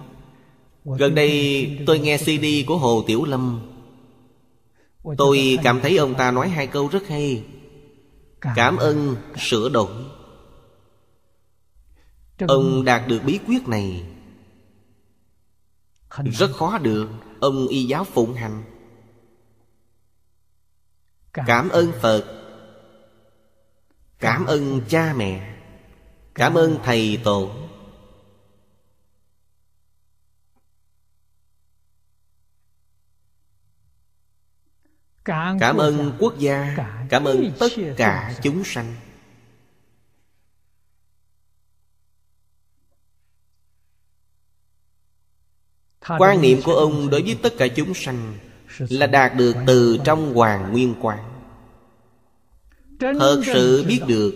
Gần đây tôi nghe CD của Hồ Tiểu Lâm Tôi cảm thấy ông ta nói hai câu rất hay Cảm ơn sửa đổi Ông đạt được bí quyết này Rất khó được Ông y giáo phụng hành Cảm ơn Phật Cảm ơn cha mẹ Cảm ơn thầy tổ cảm ơn quốc gia cảm ơn tất cả chúng sanh quan niệm của ông đối với tất cả chúng sanh là đạt được từ trong hoàng nguyên quán thật sự biết được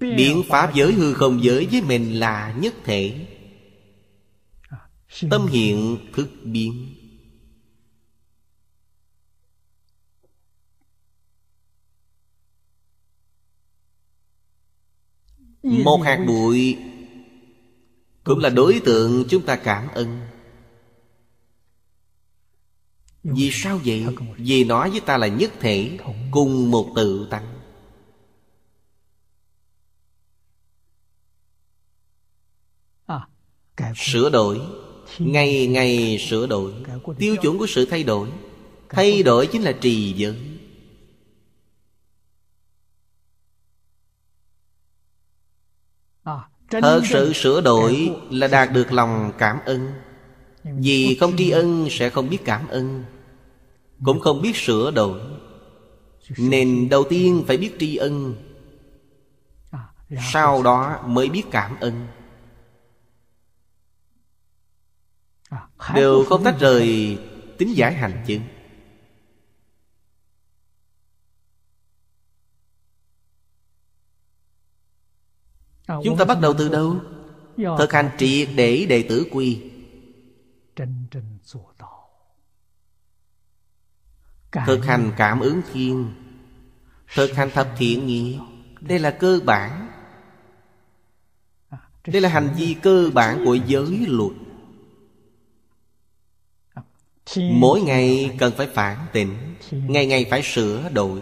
biến pháp giới hư không giới với mình là nhất thể à, tâm hiện thức biến Một hạt bụi Cũng là đối tượng chúng ta cảm ơn Vì sao vậy? Vì nó với ta là nhất thể Cùng một tự tánh à, Sửa đổi Ngày ngày sửa đổi Tiêu chuẩn của sự thay đổi Thay đổi chính là trì giới Thật sự sửa đổi là đạt được lòng cảm ơn Vì không tri ân sẽ không biết cảm ơn Cũng không biết sửa đổi Nên đầu tiên phải biết tri ân à, Sau đó mới biết cảm ơn à, Đều không tách rời tính giải hành chứng Chúng ta bắt đầu từ đâu? Thực hành triệt để đệ tử quy Thực hành cảm ứng thiên Thực hành thập thiện nghiệp Đây là cơ bản à, Đây là hành vi cơ bản của giới luật à, Mỗi ngày cần phải phản tỉnh Ngày ngày phải sửa đổi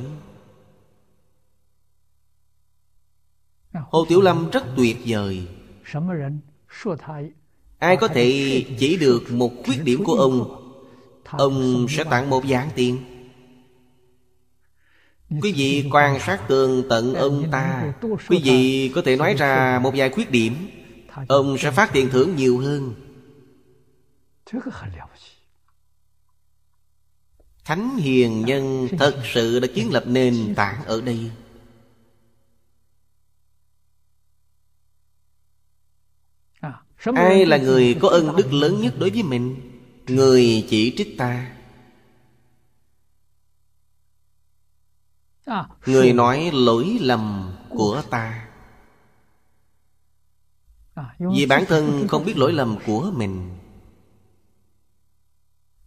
Hồ Tiểu Lâm rất tuyệt vời Ai có thể chỉ được một khuyết điểm của ông Ông sẽ tặng một dạng tiền Quý vị quan sát tường tận ông ta Quý vị có thể nói ra một vài khuyết điểm Ông sẽ phát tiền thưởng nhiều hơn Thánh hiền nhân thật sự đã kiến lập nền tảng ở đây ai là người có ân đức lớn nhất đối với mình người chỉ trích ta à, người nói lỗi lầm của ta à, vì bản thân không biết lỗi lầm của mình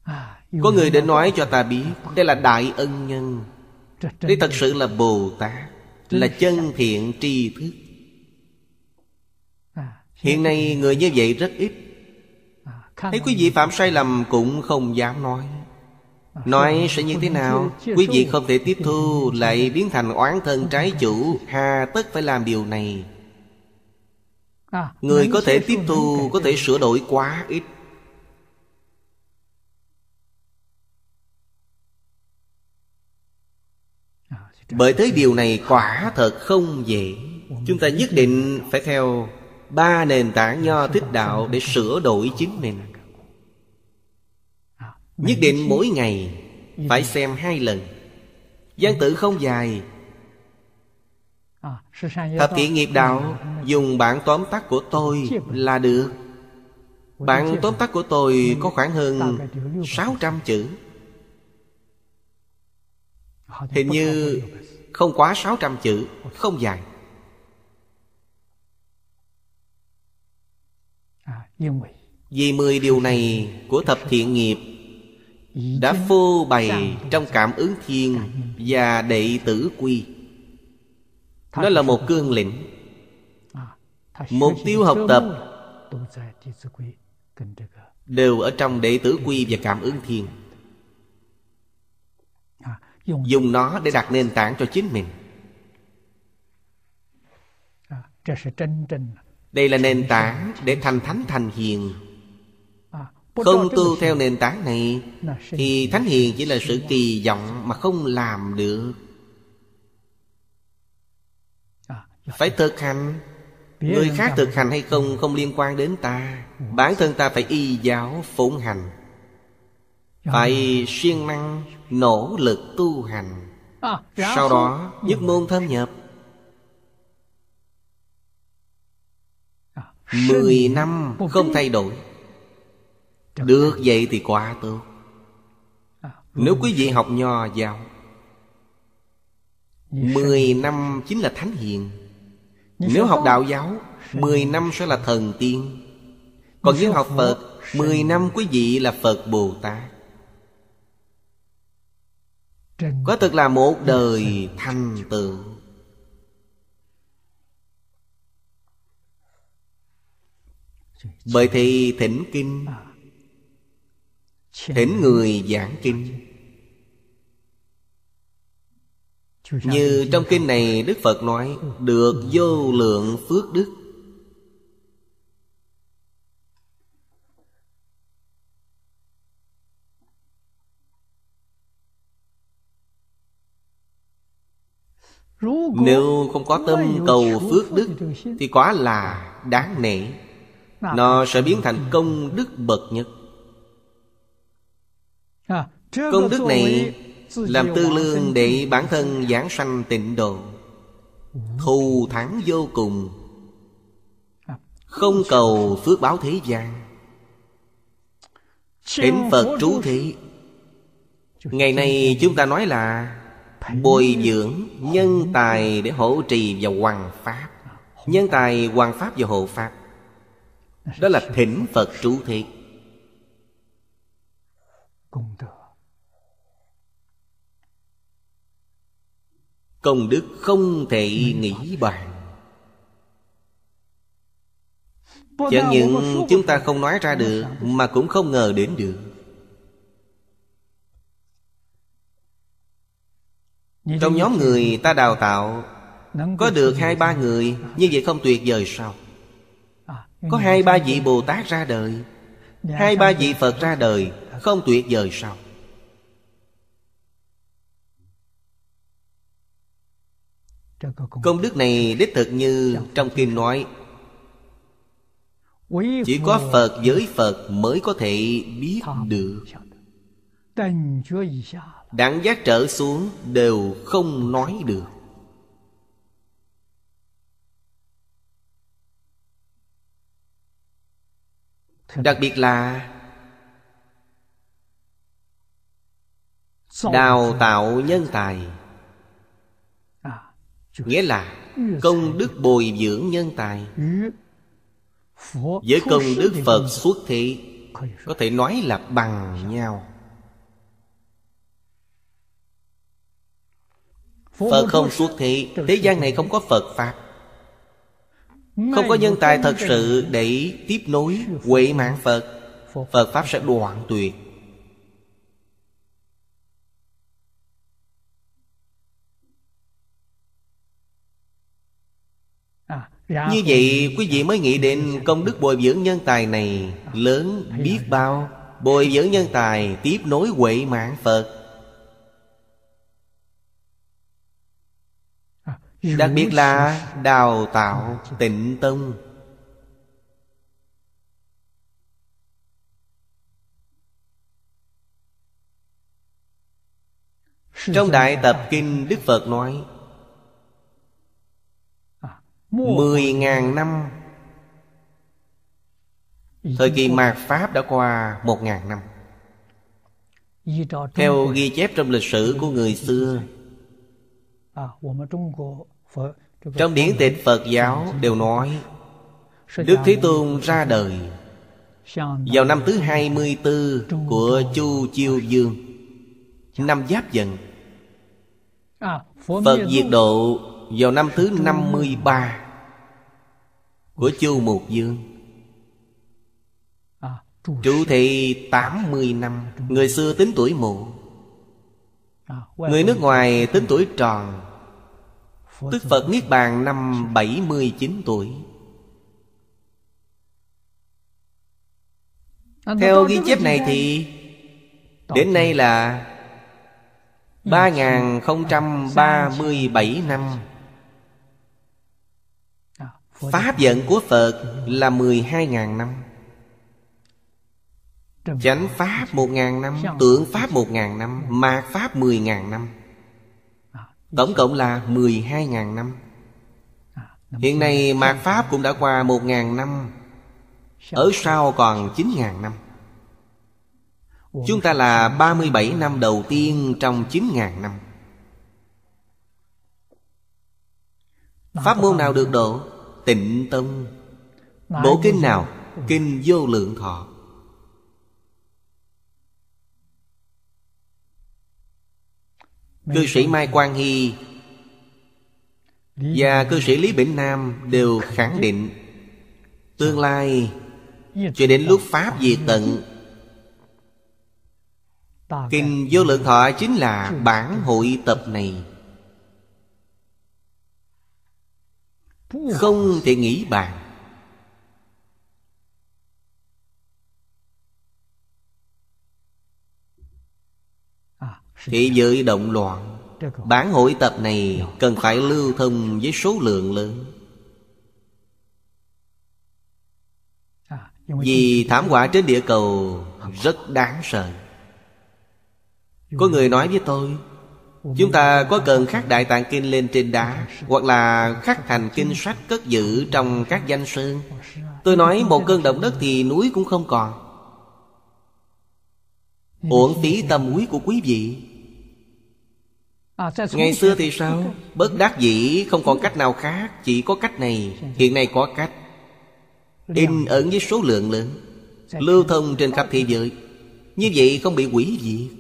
à, có người để nói cho ta biết đây là đại ân nhân đây thật sự là bồ tát là chân thiện tri thức Hiện nay người như vậy rất ít à, Thấy quý vị phạm sai lầm cũng không dám nói à, Nói sẽ như thế nào Quý vị không thể tiếp thu Lại biến thành oán thân trái chủ Hà tất phải làm điều này à, Người có thể tiếp thu Có thể sửa đổi quá ít Bởi thế điều này quả thật không dễ Chúng ta nhất định phải theo ba nền tảng nho thích đạo để sửa đổi chính mình nhất định mỗi ngày phải xem hai lần văn tự không dài thập thiện nghiệp đạo dùng bản tóm tắt của tôi là được bản tóm tắt của tôi có khoảng hơn 600 chữ Hình như không quá 600 chữ Không dài Vì mười điều này của thập thiện nghiệp Đã phô bày trong cảm ứng thiên Và đệ tử quy Nó là một cương lĩnh à, Mục tiêu học tập Đều ở trong đệ tử quy và cảm ứng thiên à, Dùng nó để đặt nền tảng cho chính mình à, đây là nền tảng để thành thánh thành hiền à, Không tu theo nền tảng này Thì thánh hiền chỉ là sự kỳ vọng mà không làm được à, dạ. Phải thực hành Người khác thực hành hay không không liên quan đến ta ừ. Bản thân ta phải y giáo phụng hành dạ. Phải siêng năng nỗ lực tu hành à, Sau đó nhất môn thâm nhập Mười năm không thay đổi Được vậy thì quá tốt à, Nếu quý vị học nho giáo Mười năm chính là thánh hiền Nếu học đạo giáo Mười năm sẽ là thần tiên Còn nếu học Phật Mười năm quý vị là Phật Bồ Tát Có thực là một đời thành tựu Bởi thì thỉnh kinh Thỉnh người giảng kinh Như trong kinh này Đức Phật nói Được vô lượng phước đức Nếu không có tâm cầu phước đức Thì quá là đáng nể nó sẽ biến thành công đức bậc nhất à, công đức này làm tư lương để bản thân giảng sanh tịnh độ thù thắng vô cùng à. không cầu phước báo thế gian đến phật trú thị ngày nay chúng ta nói là bồi dưỡng nhân tài để hỗ trì và hoàng pháp nhân tài hoàng pháp và hộ pháp đó là thỉnh phật trú thế công đức không thể nghĩ bàn chẳng những chúng ta không nói ra được mà cũng không ngờ đến được trong nhóm người ta đào tạo có được hai ba người như vậy không tuyệt vời sao có hai ba vị bồ tát ra đời hai ba vị phật ra đời không tuyệt vời sao công đức này đích thực như dạ. trong kinh nói chỉ có phật với phật mới có thể biết được đẳng giác trở xuống đều không nói được đặc biệt là đào tạo nhân tài à, nghĩa là công đức bồi dưỡng nhân tài với công đức phật xuất thị có thể nói là bằng nhau phật không xuất thị thế gian này không có phật pháp không có nhân tài thật sự để tiếp nối huệ mạng Phật Phật Pháp sẽ đoạn tuyệt Như vậy quý vị mới nghĩ đến công đức bồi dưỡng nhân tài này Lớn biết bao Bồi dưỡng nhân tài tiếp nối huệ mạng Phật Đặc biệt là đào tạo tịnh tông Trong Đại Tập Kinh Đức Phật nói à, Mười ngàn năm Thời kỳ mạt Pháp đã qua một ngàn năm Theo ghi chép trong lịch sử của người xưa trong điển tịch Phật giáo đều nói Đức Thế Tôn ra đời Vào năm thứ hai mươi 24 của Chu Chiêu Dương Năm Giáp Dần à, Phật diệt độ vào năm thứ năm mươi ba Của Chu Mục Dương Trụ à, thị tám mươi năm Người xưa tính tuổi mụ à, Người nước ngoài tính tuổi tròn tức Phật Niết Bàn năm 79 tuổi ờ, Theo ghi chép này thì Đến nay là 3037 ừ. năm à, Pháp vận của Phật là 12.000 năm Chánh Pháp 1.000 năm Tượng Pháp 1.000 năm Mạt Pháp 10.000 năm Tổng cộng là 12.000 à, năm Hiện nay mạt Pháp cũng đã qua 1.000 năm Ở sau còn 9.000 năm Chúng ta là 37 năm đầu tiên trong 9.000 năm Pháp môn nào được độ? Tịnh Tông Bộ kinh nào? Kinh Vô Lượng Thọ Cư sĩ Mai Quang Hy Và cư sĩ Lý Bỉnh Nam đều khẳng định Tương lai Cho đến lúc Pháp diệt tận Kinh Vô Lượng Thọ chính là bản hội tập này Không thể nghĩ bàn Thế giới động loạn Bản hội tập này cần phải lưu thông với số lượng lớn Vì thảm họa trên địa cầu rất đáng sợ Có người nói với tôi Chúng ta có cần khắc Đại Tạng Kinh lên trên đá Hoặc là khắc thành kinh sách cất giữ trong các danh sơn Tôi nói một cơn động đất thì núi cũng không còn Uổng phí tâm quý của quý vị À, Ngày xưa thì sao? Bất đắc dĩ không còn cách nào khác Chỉ có cách này Hiện nay có cách In ẩn với số lượng lớn Lưu thông trên khắp thế giới Như vậy không bị quỷ diệt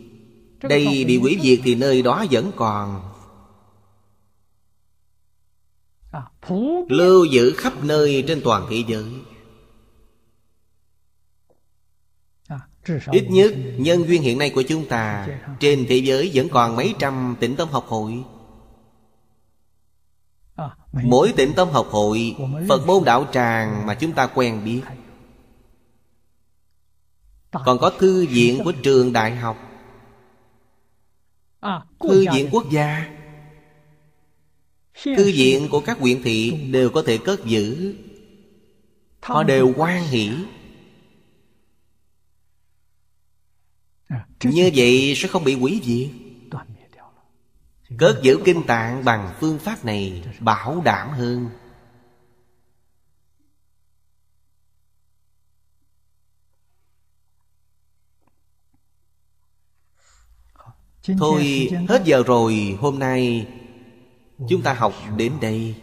Đây bị quỷ diệt thì nơi đó vẫn còn à, Lưu giữ khắp nơi trên toàn thế giới Ít nhất nhân duyên hiện nay của chúng ta Trên thế giới vẫn còn mấy trăm tỉnh tâm học hội à, Mỗi tỉnh tâm học hội Phật môn đạo tràng mà chúng ta quen biết Còn có thư viện của trường đại học à, Thư viện quốc gia Thư viện của các huyện thị đều có thể cất giữ Họ đều quan hỷ Như vậy sẽ không bị quỷ diệt cất giữ kinh tạng bằng phương pháp này Bảo đảm hơn Thôi hết giờ rồi Hôm nay chúng ta học đến đây